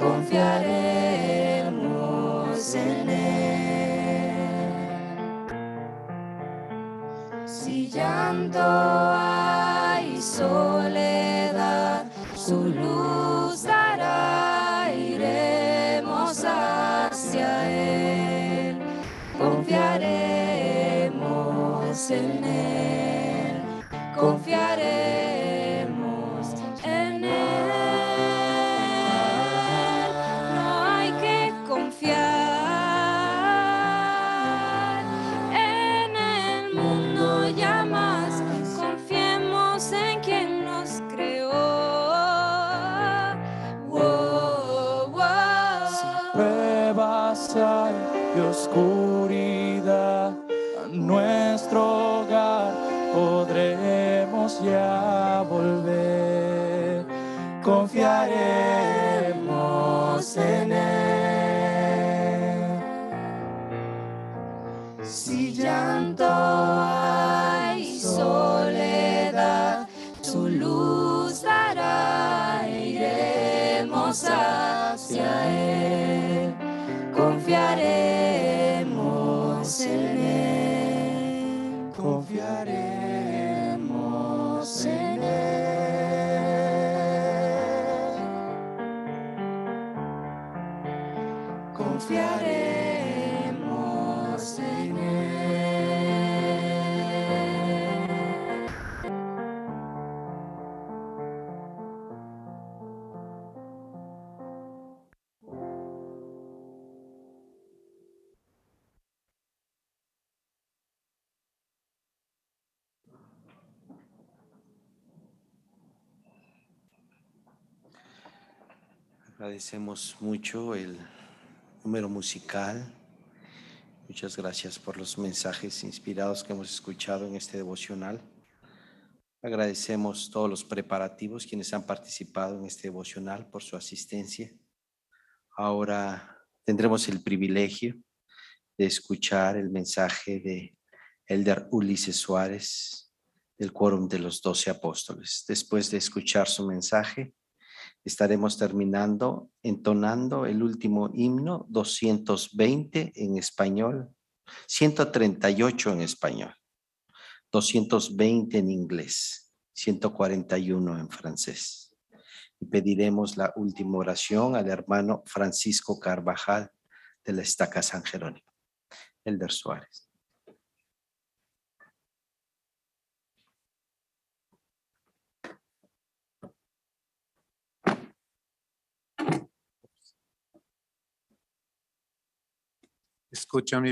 Confiaremos en Él. Si llanto hay soledad, su luz dará, iremos hacia Él. Confiaremos en Él. Agradecemos mucho el número musical. Muchas gracias por los mensajes inspirados que hemos escuchado en este devocional. Agradecemos todos los preparativos quienes han participado en este devocional por su asistencia. Ahora tendremos el privilegio de escuchar el mensaje de Elder Ulises Suárez del Quórum de los Doce Apóstoles. Después de escuchar su mensaje, estaremos terminando entonando el último himno 220 en español, 138 en español, 220 en inglés, 141 en francés. Y pediremos la última oración al hermano Francisco Carvajal de la Estaca San Jerónimo, Elder Suárez.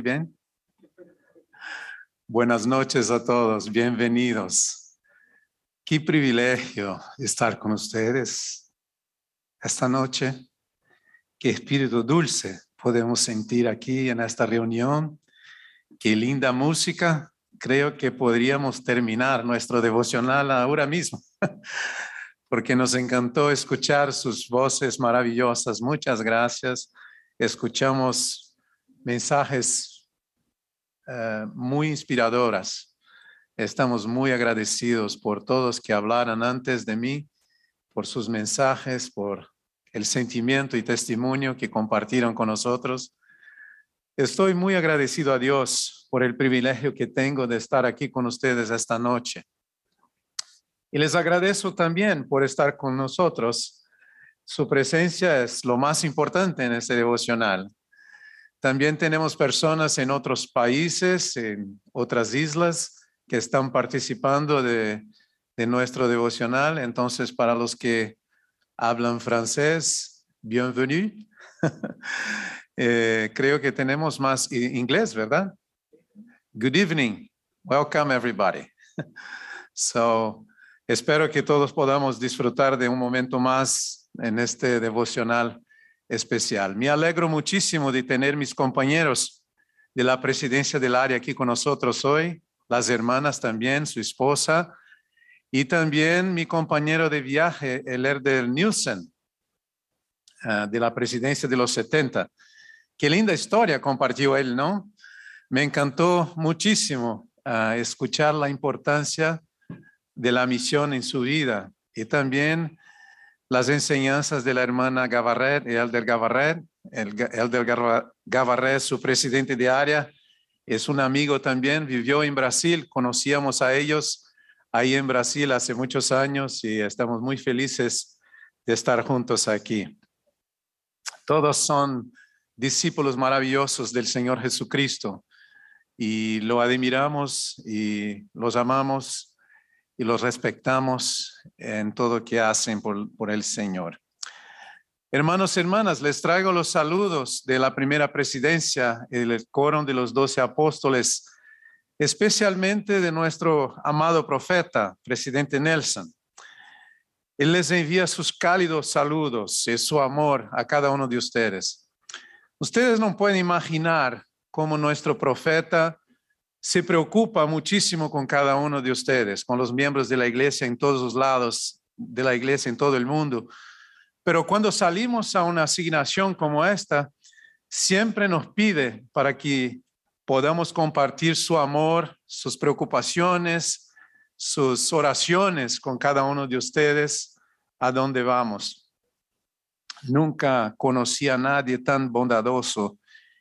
bien? Buenas noches a todos, bienvenidos. Qué privilegio estar con ustedes esta noche. Qué espíritu dulce podemos sentir aquí en esta reunión. Qué linda música. Creo que podríamos terminar nuestro devocional ahora mismo, porque nos encantó escuchar sus voces maravillosas. Muchas gracias. Escuchamos mensajes eh, muy inspiradoras. Estamos muy agradecidos por todos que hablaron antes de mí, por sus mensajes, por el sentimiento y testimonio que compartieron con nosotros. Estoy muy agradecido a Dios por el privilegio que tengo de estar aquí con ustedes esta noche. Y les agradezco también por estar con nosotros. Su presencia es lo más importante en este devocional. También tenemos personas en otros países, en otras islas, que están participando de, nuestro devocional. Entonces, para los que hablan francés, bienvenue. Eh, creo que tenemos más inglés, ¿verdad? Good evening. Welcome, everybody. so, espero que todos podamos disfrutar de un momento más en este devocional especial. Me alegro muchísimo de tener mis compañeros de la presidencia del área aquí con nosotros hoy, las hermanas también, su esposa, y también mi compañero de viaje, el Herder Nielsen, ah, de la presidencia de los 70. Qué linda historia compartió él, ¿no? Me encantó muchísimo ah, escuchar la importancia de la misión en su vida y también las enseñanzas de la hermana Gavarret y Alder Gavarret. El, Elder Gavarret, su presidente de área, es un amigo también, vivió en Brasil, conocíamos a ellos ahí en Brasil hace muchos años y estamos muy felices de estar juntos aquí. Todos son discípulos maravillosos del Señor Jesucristo y lo admiramos y los amamos y los respetamos en todo que hacen por, el Señor. Hermanos y hermanas, les traigo los saludos de la primera presidencia, el coro de los doce apóstoles, especialmente de nuestro amado profeta, presidente Nelson. Él les envía sus cálidos saludos y su amor a cada uno de ustedes. Ustedes no pueden imaginar cómo nuestro profeta se preocupa muchísimo con cada uno de ustedes, con los miembros de la iglesia en todos los lados, de la iglesia en todo el mundo. Pero cuando salimos a una asignación como esta, siempre nos pide para que podamos compartir su amor, sus preocupaciones, sus oraciones con cada uno de ustedes a donde vamos. Nunca conocí a nadie tan bondadoso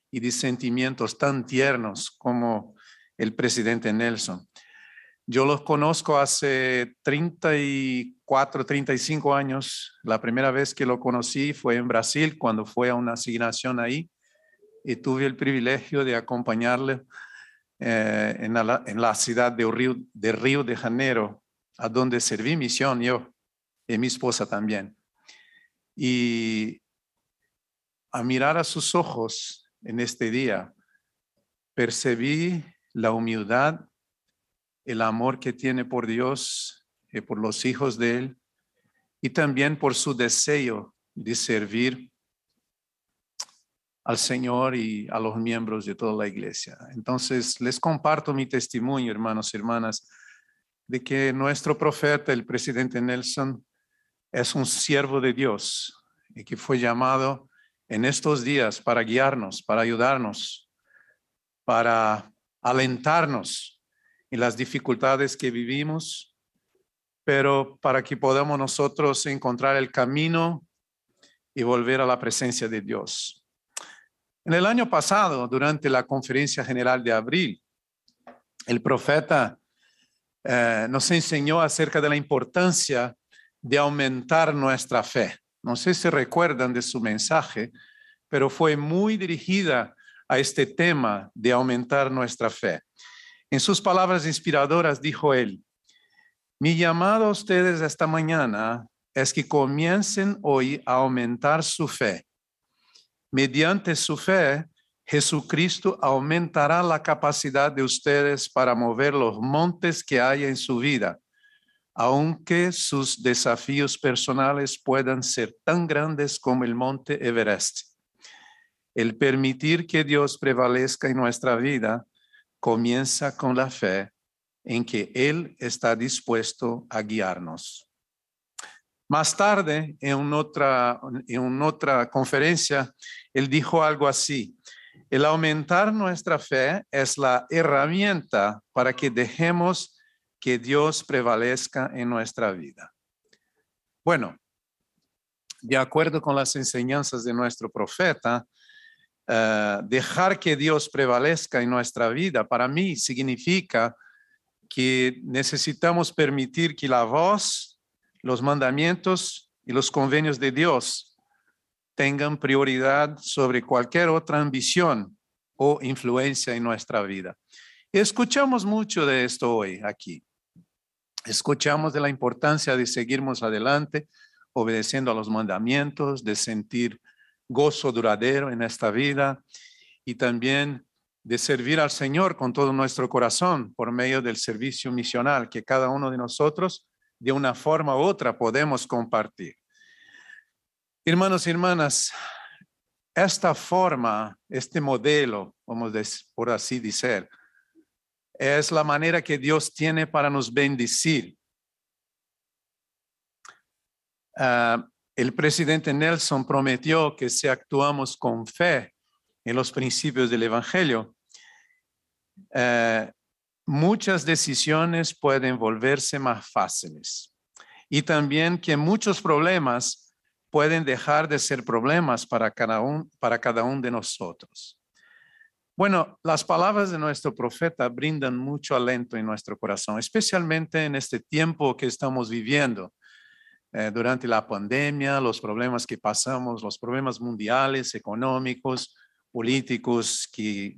y de sentimientos tan tiernos como el presidente Nelson. Yo los conozco hace 34, 35 años. La primera vez que lo conocí fue en Brasil, cuando fue a una asignación ahí, y tuve el privilegio de acompañarle eh, en, la, ciudad de Río, de Río de Janeiro, a donde serví misión yo y mi esposa también. Y a mirar a sus ojos en este día, percibí la humildad, el amor que tiene por Dios y eh, por los hijos de Él, y también por su deseo de servir al Señor y a los miembros de toda la iglesia. Entonces, les comparto mi testimonio, hermanos y hermanas, de que nuestro profeta, el presidente Nelson, es un siervo de Dios y que fue llamado en estos días para guiarnos, para ayudarnos, para alentarnos en las dificultades que vivimos, pero para que podamos nosotros encontrar el camino y volver a la presencia de Dios. En el año pasado, durante la conferencia general de abril, el profeta eh, nos enseñó acerca de la importancia de aumentar nuestra fe. No sé si recuerdan de su mensaje, pero fue muy dirigida a este tema de aumentar nuestra fe. En sus palabras inspiradoras dijo él, mi llamado a ustedes esta mañana es que comiencen hoy a aumentar su fe. Mediante su fe, Jesucristo aumentará la capacidad de ustedes para mover los montes que hay en su vida, aunque sus desafíos personales puedan ser tan grandes como el monte Everest. El permitir que Dios prevalezca en nuestra vida comienza con la fe en que Él está dispuesto a guiarnos. Más tarde, en otra, en otra conferencia, él dijo algo así, el aumentar nuestra fe es la herramienta para que dejemos que Dios prevalezca en nuestra vida. Bueno, de acuerdo con las enseñanzas de nuestro profeta, eh, dejar que Dios prevalezca en nuestra vida, para mí significa que necesitamos permitir que la voz, los mandamientos y los convenios de Dios tengan prioridad sobre cualquier otra ambición o influencia en nuestra vida. Escuchamos mucho de esto hoy aquí. Escuchamos de la importancia de seguirnos adelante, obedeciendo a los mandamientos, de sentir gozo duradero en esta vida y también de servir al Señor con todo nuestro corazón por medio del servicio misional que cada uno de nosotros de una forma u otra podemos compartir. Hermanos y hermanas, esta forma, este modelo, vamos por así decir, es la manera que Dios tiene para nos bendecir. Ah, el presidente Nelson prometió que si actuamos con fe en los principios del Evangelio, eh, muchas decisiones pueden volverse más fáciles y también que muchos problemas pueden dejar de ser problemas para cada, para cada uno de nosotros. Bueno, las palabras de nuestro profeta brindan mucho alento en nuestro corazón, especialmente en este tiempo que estamos viviendo eh, durante la pandemia, los problemas que pasamos, los problemas mundiales, económicos, políticos que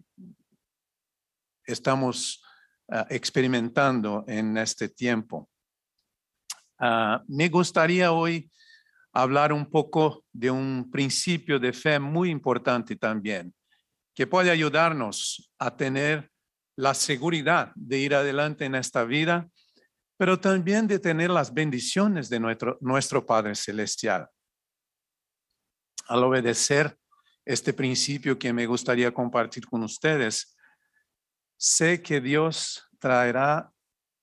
estamos ah, experimentando en este tiempo. Ah, me gustaría hoy hablar un poco de un principio de fe muy importante también, que puede ayudarnos a tener la seguridad de ir adelante en esta vida pero también de tener las bendiciones de nuestro, Padre Celestial. Al obedecer este principio que me gustaría compartir con ustedes, sé que Dios traerá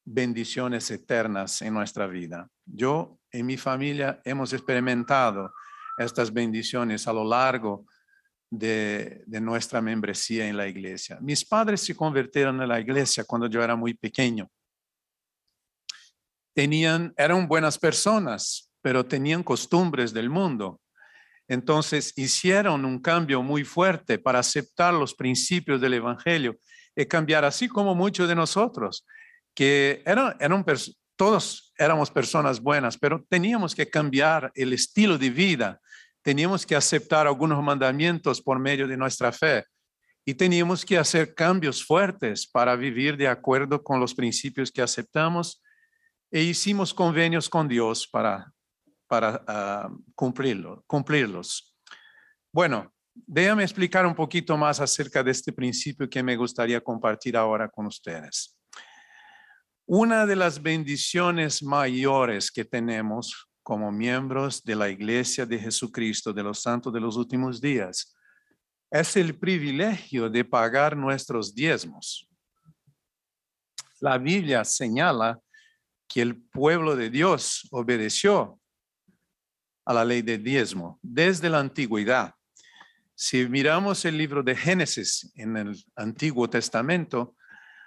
bendiciones eternas en nuestra vida. Yo y mi familia hemos experimentado estas bendiciones a lo largo de, de, nuestra membresía en la iglesia. Mis padres se convirtieron en la iglesia cuando yo era muy pequeño eran buenas personas, pero tenían costumbres del mundo. Entonces hicieron un cambio muy fuerte para aceptar los principios del Evangelio y cambiar, así como muchos de nosotros, que eran, eran todos éramos personas buenas, pero teníamos que cambiar el estilo de vida, teníamos que aceptar algunos mandamientos por medio de nuestra fe y teníamos que hacer cambios fuertes para vivir de acuerdo con los principios que aceptamos e hicimos convenios con Dios para, para ah, cumplirlo, cumplirlos. Bueno, déjame explicar un poquito más acerca de este principio que me gustaría compartir ahora con ustedes. Una de las bendiciones mayores que tenemos como miembros de la Iglesia de Jesucristo de los Santos de los Últimos Días es el privilegio de pagar nuestros diezmos. La Biblia señala que el pueblo de Dios obedeció a la ley del diezmo desde la antigüedad. Si miramos el libro de Génesis en el Antiguo Testamento,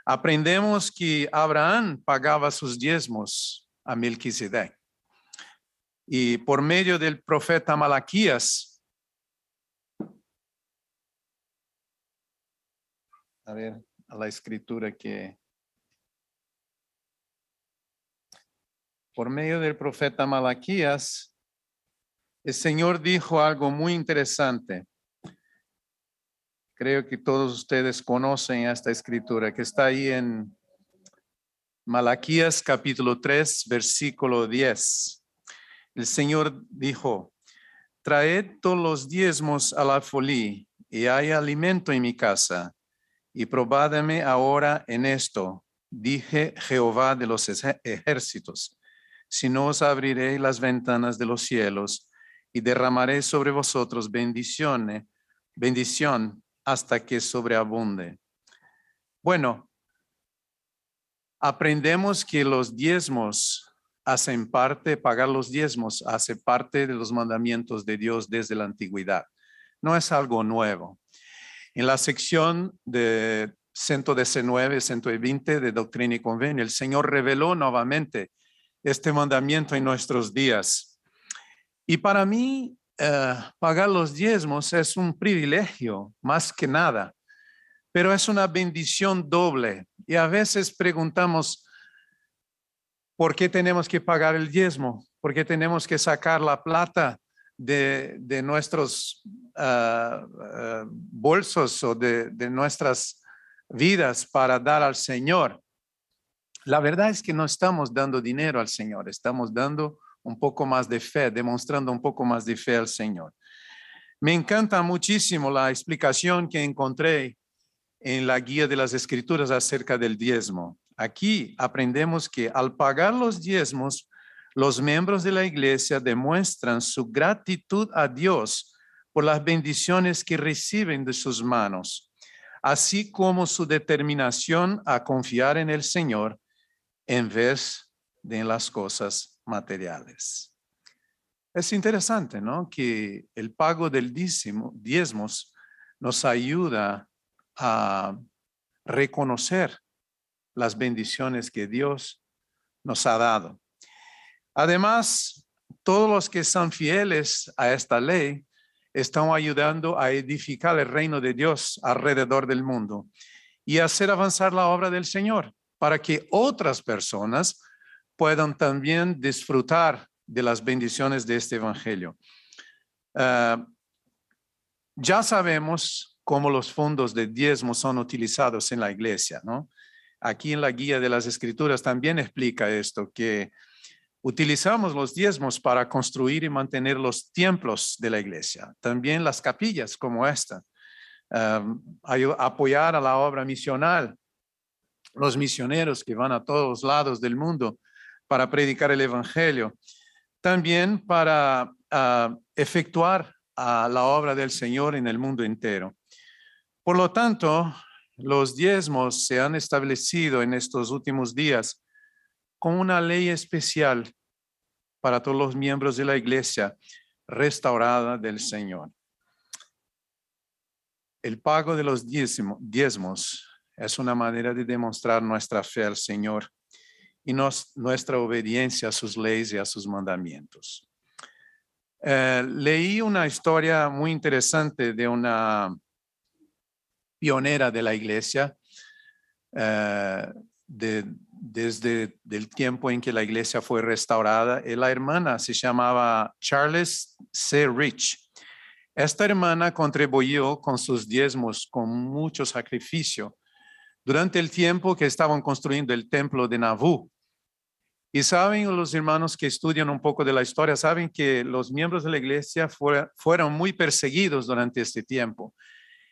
aprendemos que Abraham pagaba sus diezmos a Melquisedec. Y por medio del profeta Malaquías, a ver, a la escritura que por medio del profeta Malaquías, el Señor dijo algo muy interesante. Creo que todos ustedes conocen esta escritura que está ahí en Malaquías capítulo 3, versículo 10. El Señor dijo, traed todos los diezmos a la folía y hay alimento en mi casa, y probadme ahora en esto, dije Jehová de los ejércitos si no os abriré las ventanas de los cielos y derramaré sobre vosotros bendiciones, bendición hasta que sobreabunde. Bueno, aprendemos que los diezmos hacen parte, pagar los diezmos hace parte de los mandamientos de Dios desde la antigüedad. No es algo nuevo. En la sección de 119, 120 de Doctrina y Convenio, el Señor reveló nuevamente este mandamiento en nuestros días. Y para mí, eh, pagar los diezmos es un privilegio, más que nada, pero es una bendición doble. Y a veces preguntamos, ¿por qué tenemos que pagar el diezmo? ¿Por qué tenemos que sacar la plata de, nuestros eh, eh, bolsos o de, de nuestras vidas para dar al Señor? la verdad es que no estamos dando dinero al Señor, estamos dando un poco más de fe, demostrando un poco más de fe al Señor. Me encanta muchísimo la explicación que encontré en la guía de las escrituras acerca del diezmo. Aquí aprendemos que al pagar los diezmos, los miembros de la iglesia demuestran su gratitud a Dios por las bendiciones que reciben de sus manos, así como su determinación a confiar en el Señor en vez de en las cosas materiales. Es interesante, ¿no? Que el pago del diezmos nos ayuda a reconocer las bendiciones que Dios nos ha dado. Además, todos los que son fieles a esta ley están ayudando a edificar el reino de Dios alrededor del mundo y hacer avanzar la obra del Señor para que otras personas puedan también disfrutar de las bendiciones de este Evangelio. Eh, ya sabemos cómo los fondos de diezmos son utilizados en la iglesia, ¿no? Aquí en la guía de las escrituras también explica esto, que utilizamos los diezmos para construir y mantener los templos de la iglesia, también las capillas como esta, eh, apoyar a la obra misional los misioneros que van a todos lados del mundo para predicar el Evangelio, también para ah, efectuar ah, la obra del Señor en el mundo entero. Por lo tanto, los diezmos se han establecido en estos últimos días con una ley especial para todos los miembros de la iglesia restaurada del Señor. El pago de los diezmos es una manera de demostrar nuestra fe al Señor y nuestra obediencia a sus leyes y a sus mandamientos. Eh, leí una historia muy interesante de una pionera de la iglesia eh, desde el tiempo en que la iglesia fue restaurada. Eh, la hermana se llamaba Charles C. Rich. Esta hermana contribuyó con sus diezmos con mucho sacrificio durante el tiempo que estaban construyendo el templo de Nabú. Y saben los hermanos que estudian un poco de la historia, saben que los miembros de la iglesia fueron muy perseguidos durante este tiempo.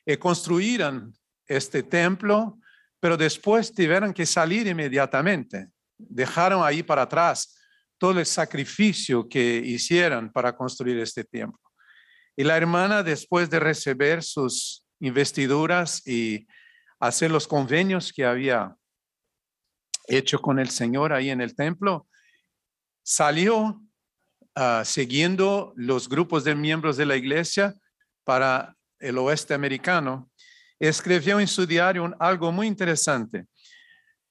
Y eh, construyeron este templo, pero después tuvieron que salir inmediatamente. Dejaron ahí para atrás todo el sacrificio que hicieron para construir este templo. Y la hermana, después de recibir sus investiduras y hacer los convenios que había hecho con el Señor ahí en el templo, salió ah, siguiendo los grupos de miembros de la iglesia para el oeste americano, escribió en su diario algo muy interesante.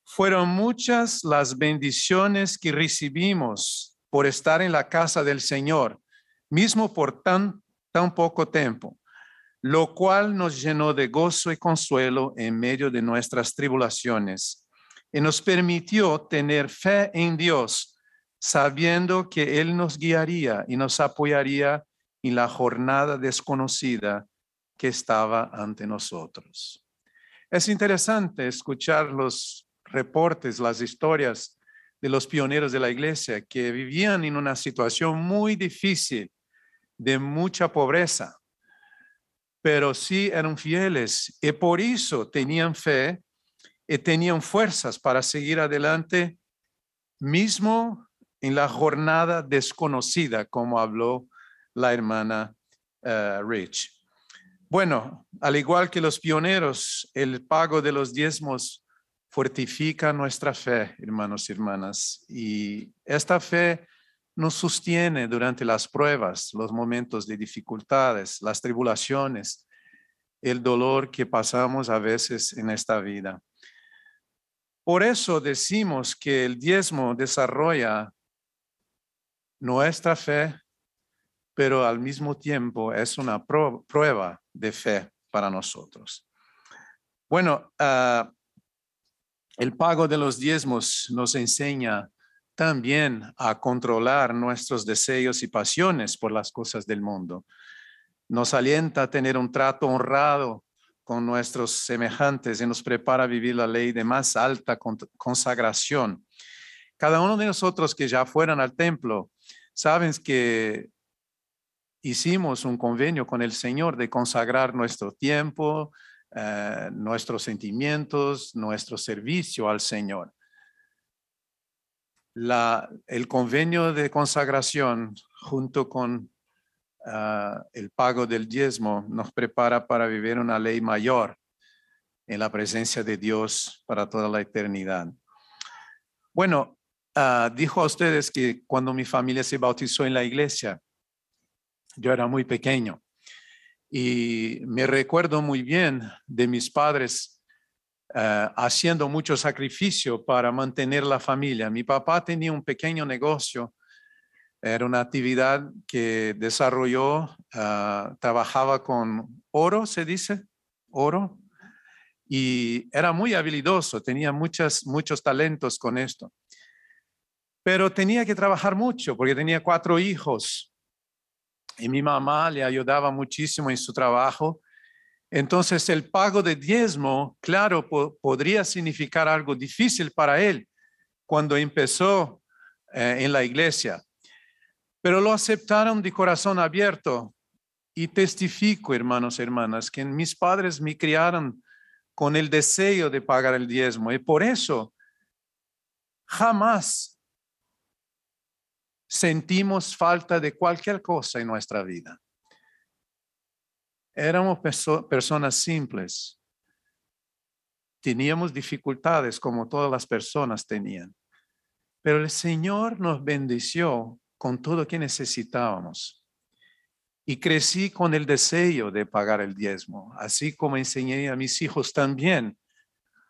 Fueron muchas las bendiciones que recibimos por estar en la casa del Señor, mismo por tan, tan poco tiempo lo cual nos llenó de gozo y consuelo en medio de nuestras tribulaciones, y nos permitió tener fe en Dios, sabiendo que Él nos guiaría y nos apoyaría en la jornada desconocida que estaba ante nosotros. Es interesante escuchar los reportes, las historias de los pioneros de la iglesia que vivían en una situación muy difícil, de mucha pobreza, pero sí eran fieles y por eso tenían fe y tenían fuerzas para seguir adelante, mismo en la jornada desconocida, como habló la hermana eh, Rich. Bueno, al igual que los pioneros, el pago de los diezmos fortifica nuestra fe, hermanos y hermanas, y esta fe nos sostiene durante las pruebas, los momentos de dificultades, las tribulaciones, el dolor que pasamos a veces en esta vida. Por eso decimos que el diezmo desarrolla nuestra fe, pero al mismo tiempo es una prueba de fe para nosotros. Bueno, ah, el pago de los diezmos nos enseña también a controlar nuestros deseos y pasiones por las cosas del mundo. Nos alienta a tener un trato honrado con nuestros semejantes y nos prepara a vivir la ley de más alta consagración. Cada uno de nosotros que ya fueran al templo, saben que hicimos un convenio con el Señor de consagrar nuestro tiempo, eh, nuestros sentimientos, nuestro servicio al Señor la, el convenio de consagración junto con ah, el pago del diezmo nos prepara para vivir una ley mayor en la presencia de Dios para toda la eternidad. Bueno, ah, dijo a ustedes que cuando mi familia se bautizó en la iglesia, yo era muy pequeño y me recuerdo muy bien de mis padres eh, haciendo mucho sacrificio para mantener la familia. Mi papá tenía un pequeño negocio, era una actividad que desarrolló, eh, trabajaba con oro, se dice, oro, y era muy habilidoso, tenía muchas, muchos talentos con esto. Pero tenía que trabajar mucho porque tenía cuatro hijos y mi mamá le ayudaba muchísimo en su trabajo entonces el pago de diezmo, claro, podría significar algo difícil para él cuando empezó eh, en la iglesia. Pero lo aceptaron de corazón abierto y testifico, hermanos y hermanas, que mis padres me criaron con el deseo de pagar el diezmo y por eso jamás sentimos falta de cualquier cosa en nuestra vida. Éramos personas simples. Teníamos dificultades como todas las personas tenían. Pero el Señor nos bendició con todo lo que necesitábamos. Y crecí con el deseo de pagar el diezmo, así como enseñé a mis hijos también.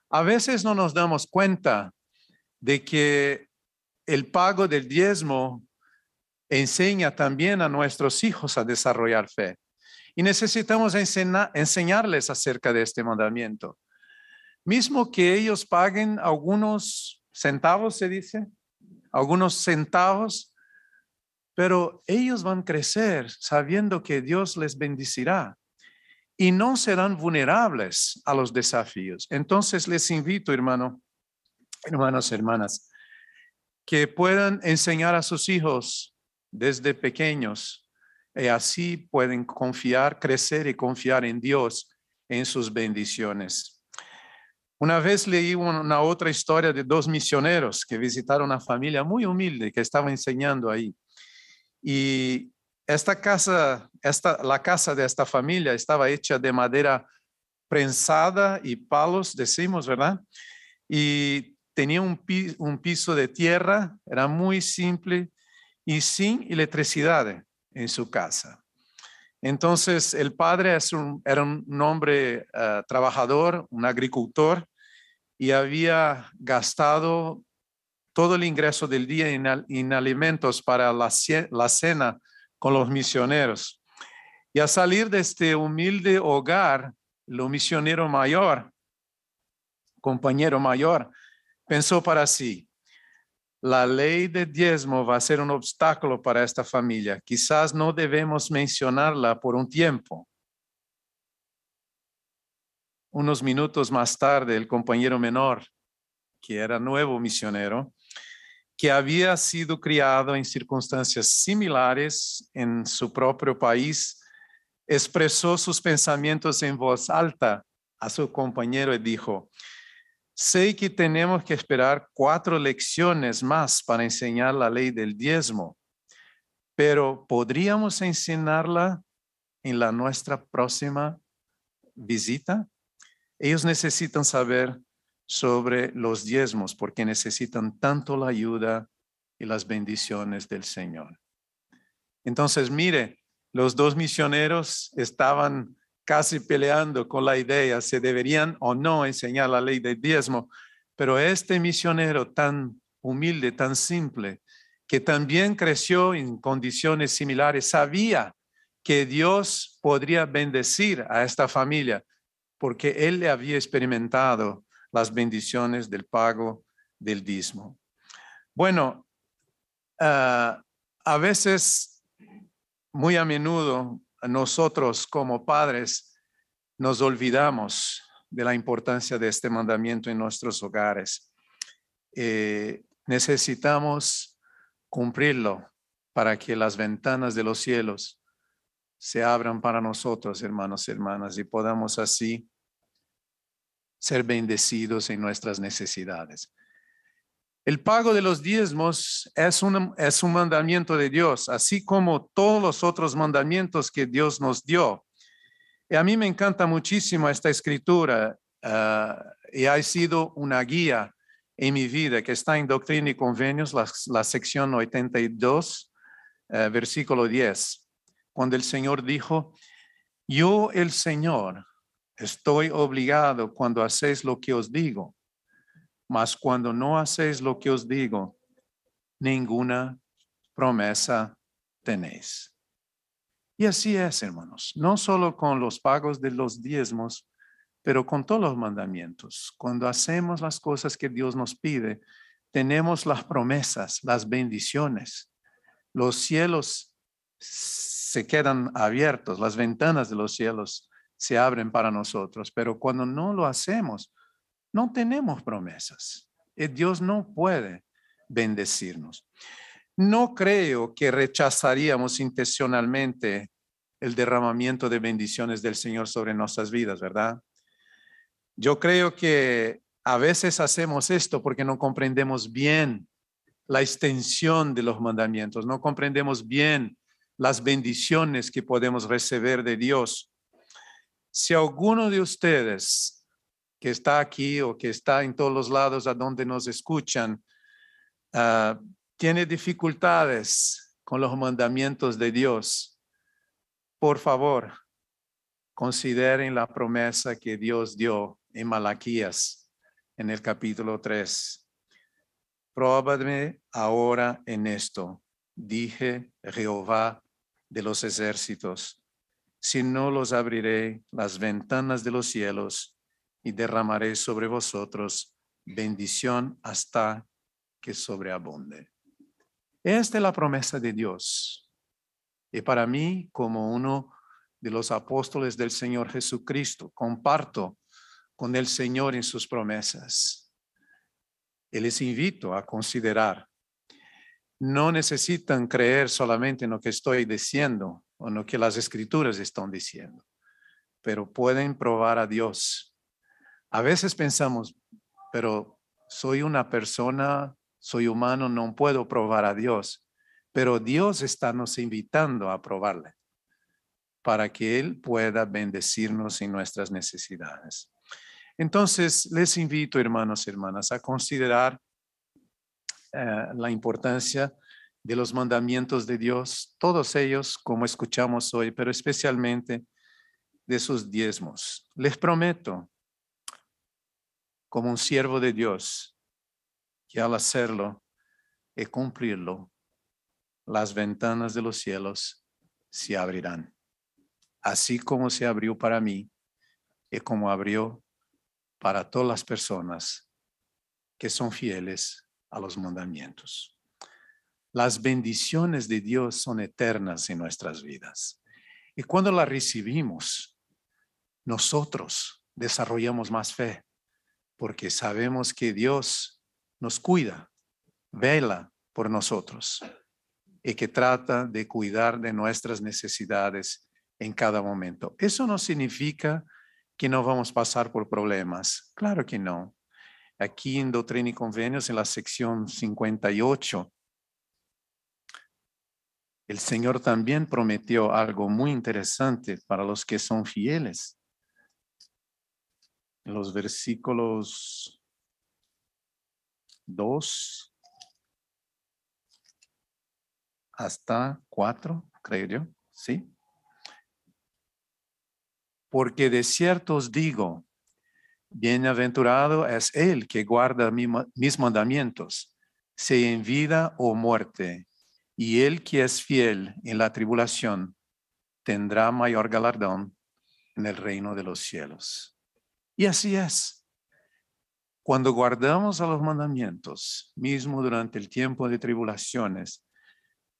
A veces no nos damos cuenta de que el pago del diezmo enseña también a nuestros hijos a desarrollar fe. Y necesitamos enseñarles acerca de este mandamiento. Mismo que ellos paguen algunos centavos, se dice, algunos centavos, pero ellos van a crecer sabiendo que Dios les bendecirá y no serán vulnerables a los desafíos. Entonces les invito, hermano, hermanos, hermanas, que puedan enseñar a sus hijos desde pequeños y eh, así pueden confiar, crecer y confiar en Dios, en sus bendiciones. Una vez leí una otra historia de dos misioneros que visitaron una familia muy humilde que estaba enseñando ahí. Y esta casa, esta, la casa de esta familia estaba hecha de madera prensada y palos, decimos, ¿verdad? Y tenía un, piso, un piso de tierra, era muy simple y sin electricidad en su casa. Entonces, el padre es era un hombre ah, trabajador, un agricultor, y había gastado todo el ingreso del día en, alimentos para la, cena con los misioneros. Y al salir de este humilde hogar, el misionero mayor, compañero mayor, pensó para sí, la ley de diezmo va a ser un obstáculo para esta familia. Quizás no debemos mencionarla por un tiempo. Unos minutos más tarde, el compañero menor, que era nuevo misionero, que había sido criado en circunstancias similares en su propio país, expresó sus pensamientos en voz alta a su compañero y dijo, Sé que tenemos que esperar cuatro lecciones más para enseñar la ley del diezmo, pero podríamos enseñarla en la nuestra próxima visita. Ellos necesitan saber sobre los diezmos porque necesitan tanto la ayuda y las bendiciones del Señor. Entonces, mire, los dos misioneros estaban casi peleando con la idea si deberían o no enseñar la ley del diezmo, pero este misionero tan humilde, tan simple, que también creció en condiciones similares, sabía que Dios podría bendecir a esta familia porque él le había experimentado las bendiciones del pago del diezmo. Bueno, ah, a veces, muy a menudo, nosotros como padres nos olvidamos de la importancia de este mandamiento en nuestros hogares. Eh, necesitamos cumplirlo para que las ventanas de los cielos se abran para nosotros, hermanos y hermanas, y podamos así ser bendecidos en nuestras necesidades. El pago de los diezmos es un, mandamiento de Dios, así como todos los otros mandamientos que Dios nos dio. Y a mí me encanta muchísimo esta escritura ah, y ha sido una guía en mi vida que está en Doctrina y Convenios, la, sección 82, eh, versículo 10, cuando el Señor dijo, yo el Señor estoy obligado cuando hacéis lo que os digo mas cuando no hacéis lo que os digo, ninguna promesa tenéis. Y así es, hermanos, no solo con los pagos de los diezmos, pero con todos los mandamientos. Cuando hacemos las cosas que Dios nos pide, tenemos las promesas, las bendiciones. Los cielos se quedan abiertos, las ventanas de los cielos se abren para nosotros, pero cuando no lo hacemos, no tenemos promesas. Eh, Dios no puede bendecirnos. No creo que rechazaríamos intencionalmente el derramamiento de bendiciones del Señor sobre nuestras vidas, ¿verdad? Yo creo que a veces hacemos esto porque no comprendemos bien la extensión de los mandamientos, no comprendemos bien las bendiciones que podemos recibir de Dios. Si alguno de ustedes que está aquí o que está en todos los lados a donde nos escuchan, ah, tiene dificultades con los mandamientos de Dios, por favor, consideren la promesa que Dios dio en Malaquías, en el capítulo 3. Próbadme ahora en esto, dije Jehová de los ejércitos, si no los abriré las ventanas de los cielos y derramaré sobre vosotros bendición hasta que sobreabunde. Esta es la promesa de Dios. Y para mí, como uno de los apóstoles del Señor Jesucristo, comparto con el Señor en sus promesas. Y les invito a considerar. No necesitan creer solamente en lo que estoy diciendo o en lo que las escrituras están diciendo, pero pueden probar a Dios a veces pensamos, pero soy una persona, soy humano, no puedo probar a Dios. Pero Dios está nos invitando a probarle para que Él pueda bendecirnos en nuestras necesidades. Entonces, les invito, hermanos y hermanas, a considerar eh, la importancia de los mandamientos de Dios, todos ellos, como escuchamos hoy, pero especialmente de sus diezmos. Les prometo como un siervo de Dios, que al hacerlo y cumplirlo, las ventanas de los cielos se abrirán, así como se abrió para mí y como abrió para todas las personas que son fieles a los mandamientos. Las bendiciones de Dios son eternas en nuestras vidas. Y cuando las recibimos, nosotros desarrollamos más fe, porque sabemos que Dios nos cuida, vela por nosotros y que trata de cuidar de nuestras necesidades en cada momento. Eso no significa que no vamos a pasar por problemas, claro que no. Aquí en Doctrina y Convenios, en la sección 58, el Señor también prometió algo muy interesante para los que son fieles los versículos 2 hasta 4, creo yo, ¿sí? Porque de cierto os digo, bienaventurado es el que guarda mis mandamientos, sea en vida o muerte, y el que es fiel en la tribulación tendrá mayor galardón en el reino de los cielos. Y así es. Cuando guardamos a los mandamientos, mismo durante el tiempo de tribulaciones,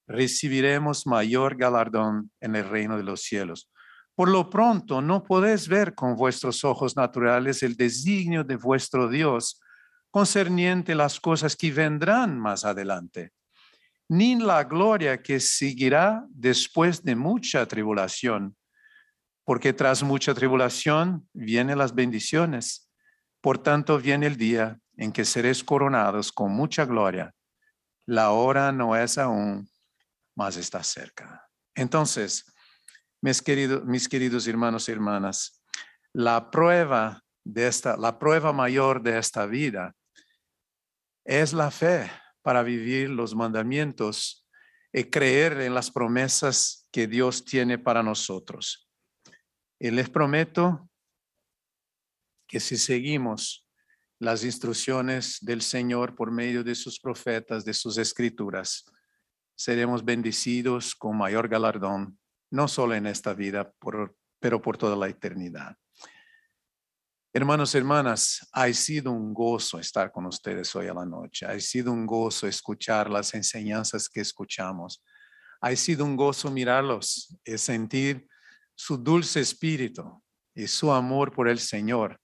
recibiremos mayor galardón en el reino de los cielos. Por lo pronto, no podéis ver con vuestros ojos naturales el designio de vuestro Dios concerniente las cosas que vendrán más adelante, ni la gloria que seguirá después de mucha tribulación, porque tras mucha tribulación vienen las bendiciones. Por tanto, viene el día en que seréis coronados con mucha gloria. La hora no es aún, más está cerca. Entonces, mis, querido, mis queridos hermanos y hermanas, la prueba de esta, la prueba mayor de esta vida es la fe para vivir los mandamientos y creer en las promesas que Dios tiene para nosotros. Y les prometo que si seguimos las instrucciones del Señor por medio de sus profetas, de sus escrituras, seremos bendecidos con mayor galardón, no solo en esta vida, pero por toda la eternidad. Hermanos, hermanas, ha sido un gozo estar con ustedes hoy a la noche. Ha sido un gozo escuchar las enseñanzas que escuchamos. Ha sido un gozo mirarlos y eh, sentir su dulce espíritu y su amor por el Señor.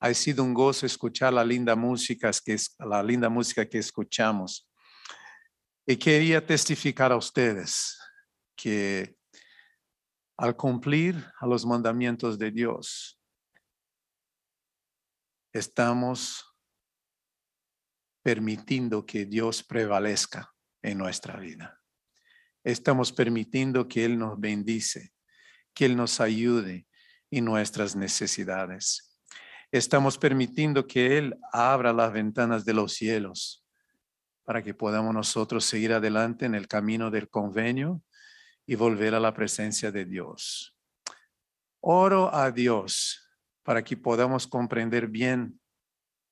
Ha sido un gozo escuchar la linda música que, la linda música que escuchamos. Y quería testificar a ustedes que al cumplir a los mandamientos de Dios, estamos permitiendo que Dios prevalezca en nuestra vida. Estamos permitiendo que Él nos bendice que Él nos ayude en nuestras necesidades. Estamos permitiendo que Él abra las ventanas de los cielos para que podamos nosotros seguir adelante en el camino del convenio y volver a la presencia de Dios. Oro a Dios para que podamos comprender bien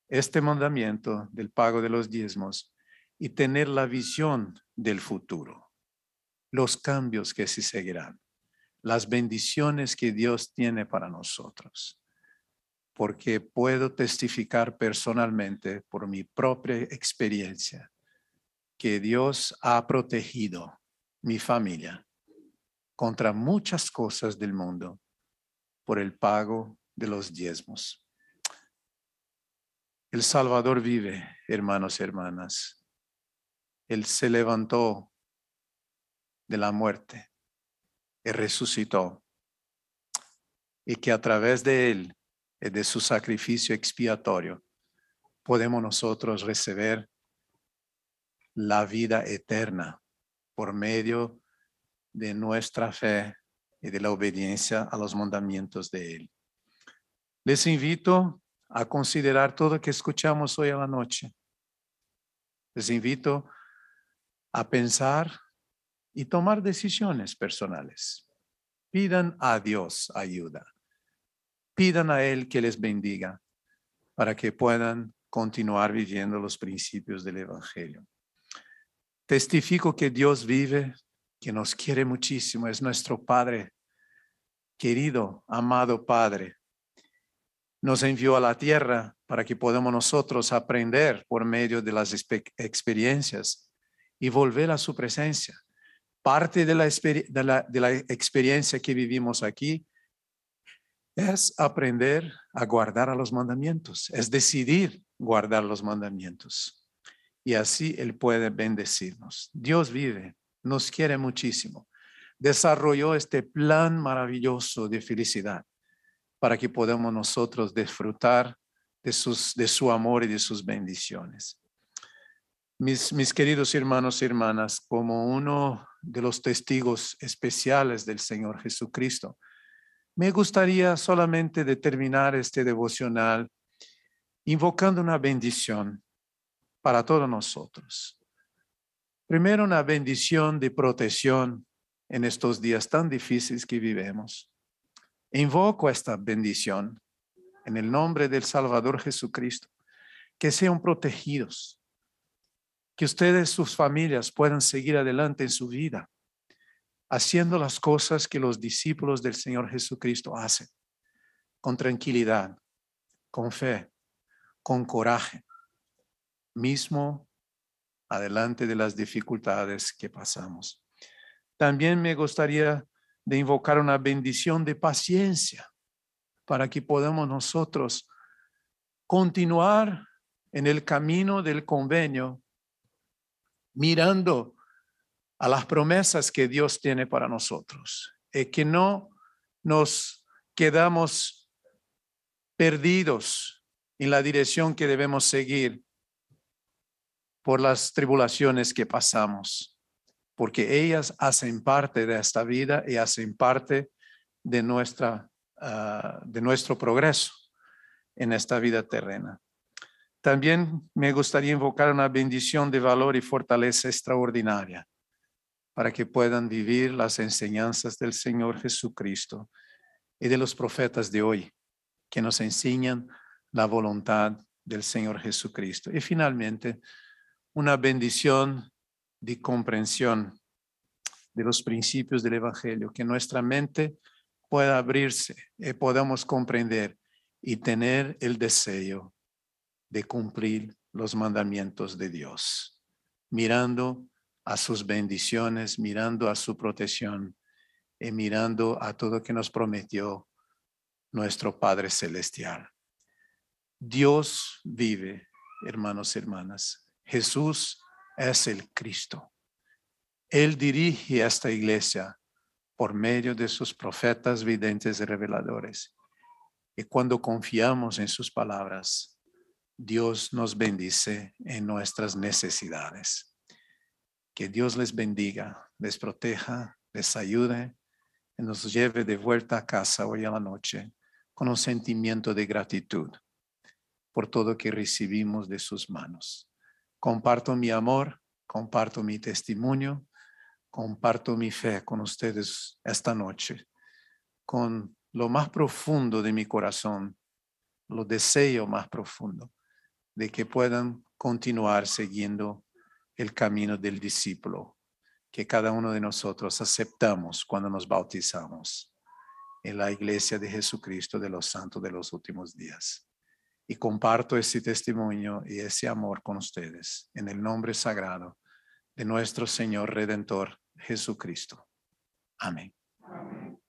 este mandamiento del pago de los diezmos y tener la visión del futuro, los cambios que se seguirán las bendiciones que Dios tiene para nosotros, porque puedo testificar personalmente por mi propia experiencia que Dios ha protegido mi familia contra muchas cosas del mundo por el pago de los diezmos. El Salvador vive, hermanos y hermanas. Él se levantó de la muerte y resucitó. Y que a través de él y eh, de su sacrificio expiatorio podemos nosotros recibir la vida eterna por medio de nuestra fe y de la obediencia a los mandamientos de él. Les invito a considerar todo lo que escuchamos hoy a la noche. Les invito a pensar y tomar decisiones personales. Pidan a Dios ayuda. Pidan a Él que les bendiga para que puedan continuar viviendo los principios del Evangelio. Testifico que Dios vive, que nos quiere muchísimo, es nuestro Padre, querido, amado Padre. Nos envió a la tierra para que podamos nosotros aprender por medio de las experiencias y volver a su presencia parte de la, experiencia que vivimos aquí es aprender a guardar a los mandamientos, es decidir guardar los mandamientos. Y así Él puede bendecirnos. Dios vive, nos quiere muchísimo. Desarrolló este plan maravilloso de felicidad para que podamos nosotros disfrutar de, de su amor y de sus bendiciones. Mis, queridos hermanos y hermanas, como uno de los testigos especiales del Señor Jesucristo, me gustaría solamente determinar este devocional invocando una bendición para todos nosotros. Primero, una bendición de protección en estos días tan difíciles que vivimos. Invoco esta bendición en el nombre del Salvador Jesucristo, que sean protegidos, ustedes, sus familias, puedan seguir adelante en su vida, haciendo las cosas que los discípulos del Señor Jesucristo hacen, con tranquilidad, con fe, con coraje, mismo adelante de las dificultades que pasamos. También me gustaría de invocar una bendición de paciencia para que podamos nosotros continuar en el camino del convenio mirando a las promesas que Dios tiene para nosotros, y eh, que no nos quedamos perdidos en la dirección que debemos seguir por las tribulaciones que pasamos, porque ellas hacen parte de esta vida y hacen parte de, nuestra, ah, de nuestro progreso en esta vida terrena. También me gustaría invocar una bendición de valor y fortaleza extraordinaria para que puedan vivir las enseñanzas del Señor Jesucristo y de los profetas de hoy, que nos enseñan la voluntad del Señor Jesucristo. Y finalmente, una bendición de comprensión de los principios del Evangelio, que nuestra mente pueda abrirse y podamos comprender y tener el deseo de cumplir los mandamientos de Dios, mirando a sus bendiciones, mirando a su protección y mirando a todo que nos prometió nuestro Padre Celestial. Dios vive, hermanos y hermanas. Jesús es el Cristo. Él dirige esta iglesia por medio de sus profetas, videntes y reveladores. Y cuando confiamos en sus palabras, Dios nos bendice en nuestras necesidades. Que Dios les bendiga, les proteja, les ayude y nos lleve de vuelta a casa hoy a la noche con un sentimiento de gratitud por todo que recibimos de sus manos. Comparto mi amor, comparto mi testimonio, comparto mi fe con ustedes esta noche, con lo más profundo de mi corazón, lo deseo más profundo de que puedan continuar siguiendo el camino del discípulo que cada uno de nosotros aceptamos cuando nos bautizamos en la iglesia de Jesucristo de los santos de los últimos días. Y comparto ese testimonio y ese amor con ustedes en el nombre sagrado de nuestro Señor Redentor Jesucristo. Amén. Amén.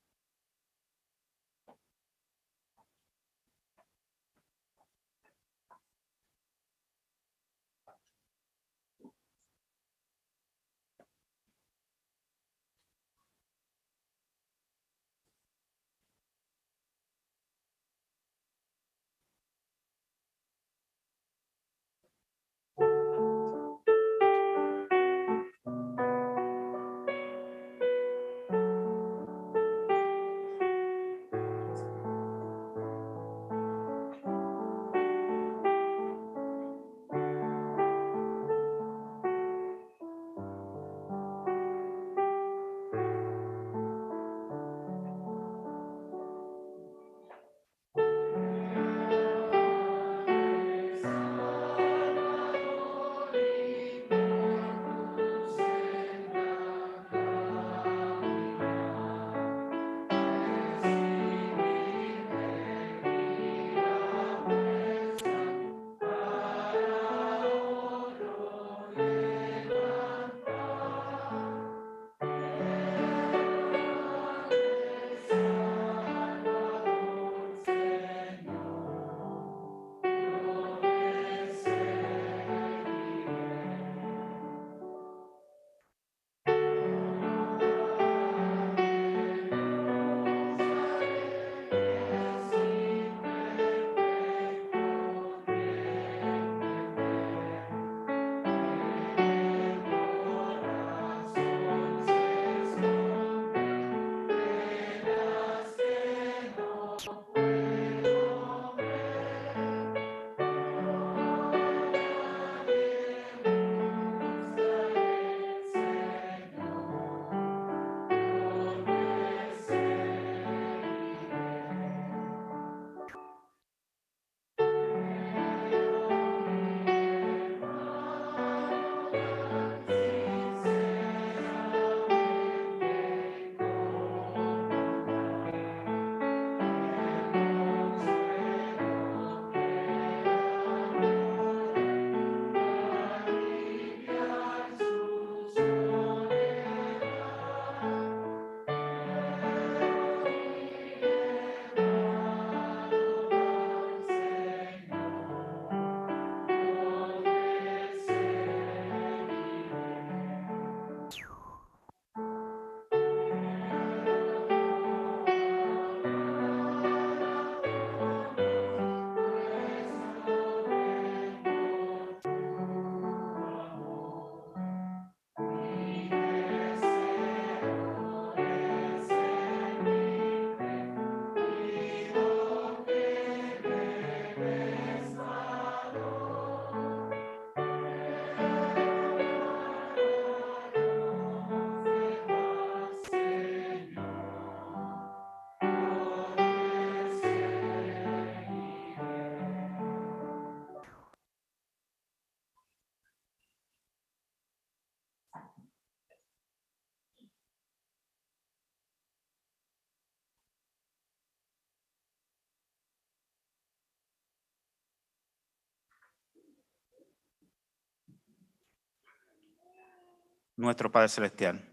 Nuestro Padre Celestial,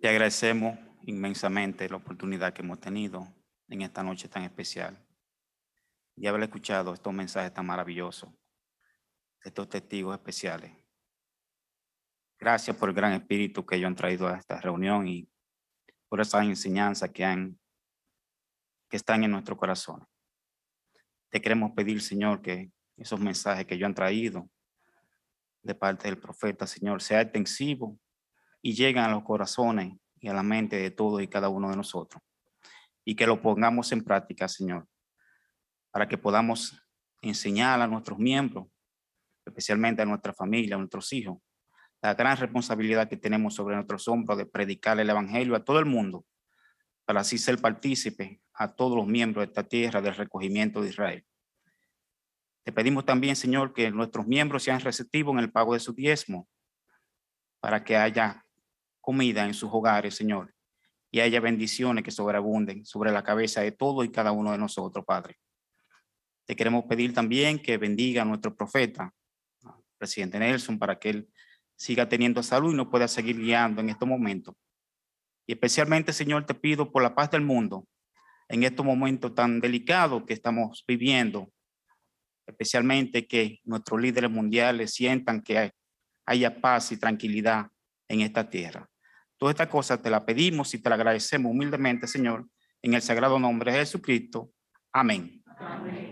te agradecemos inmensamente la oportunidad que hemos tenido en esta noche tan especial y haber escuchado estos mensajes tan maravillosos, estos testigos especiales. Gracias por el gran espíritu que ellos han traído a esta reunión y por esas enseñanzas que han que están en nuestro corazón. Te queremos pedir, Señor, que esos mensajes que ellos han traído de parte del profeta, Señor, sea extensivo y llegue a los corazones y a la mente de todos y cada uno de nosotros. Y que lo pongamos en práctica, Señor, para que podamos enseñar a nuestros miembros, especialmente a nuestra familia, a nuestros hijos, la gran responsabilidad que tenemos sobre nuestros hombros de predicar el Evangelio a todo el mundo, para así ser partícipe a todos los miembros de esta tierra del recogimiento de Israel. Te pedimos también, Señor, que nuestros miembros sean receptivos en el pago de su diezmo, para que haya comida en sus hogares, Señor, y haya bendiciones que sobreabunden sobre la cabeza de todos y cada uno de nosotros, Padre. Te queremos pedir también que bendiga a nuestro profeta, presidente Nelson, para que él siga teniendo salud y nos pueda seguir guiando en estos momentos. Y especialmente, Señor, te pido por la paz del mundo, en estos momentos tan delicados que estamos viviendo, especialmente que nuestros líderes mundiales sientan que haya paz y tranquilidad en esta tierra. Todas estas cosas te la pedimos y te la agradecemos humildemente, Señor, en el sagrado nombre de Jesucristo. Amén. Amén.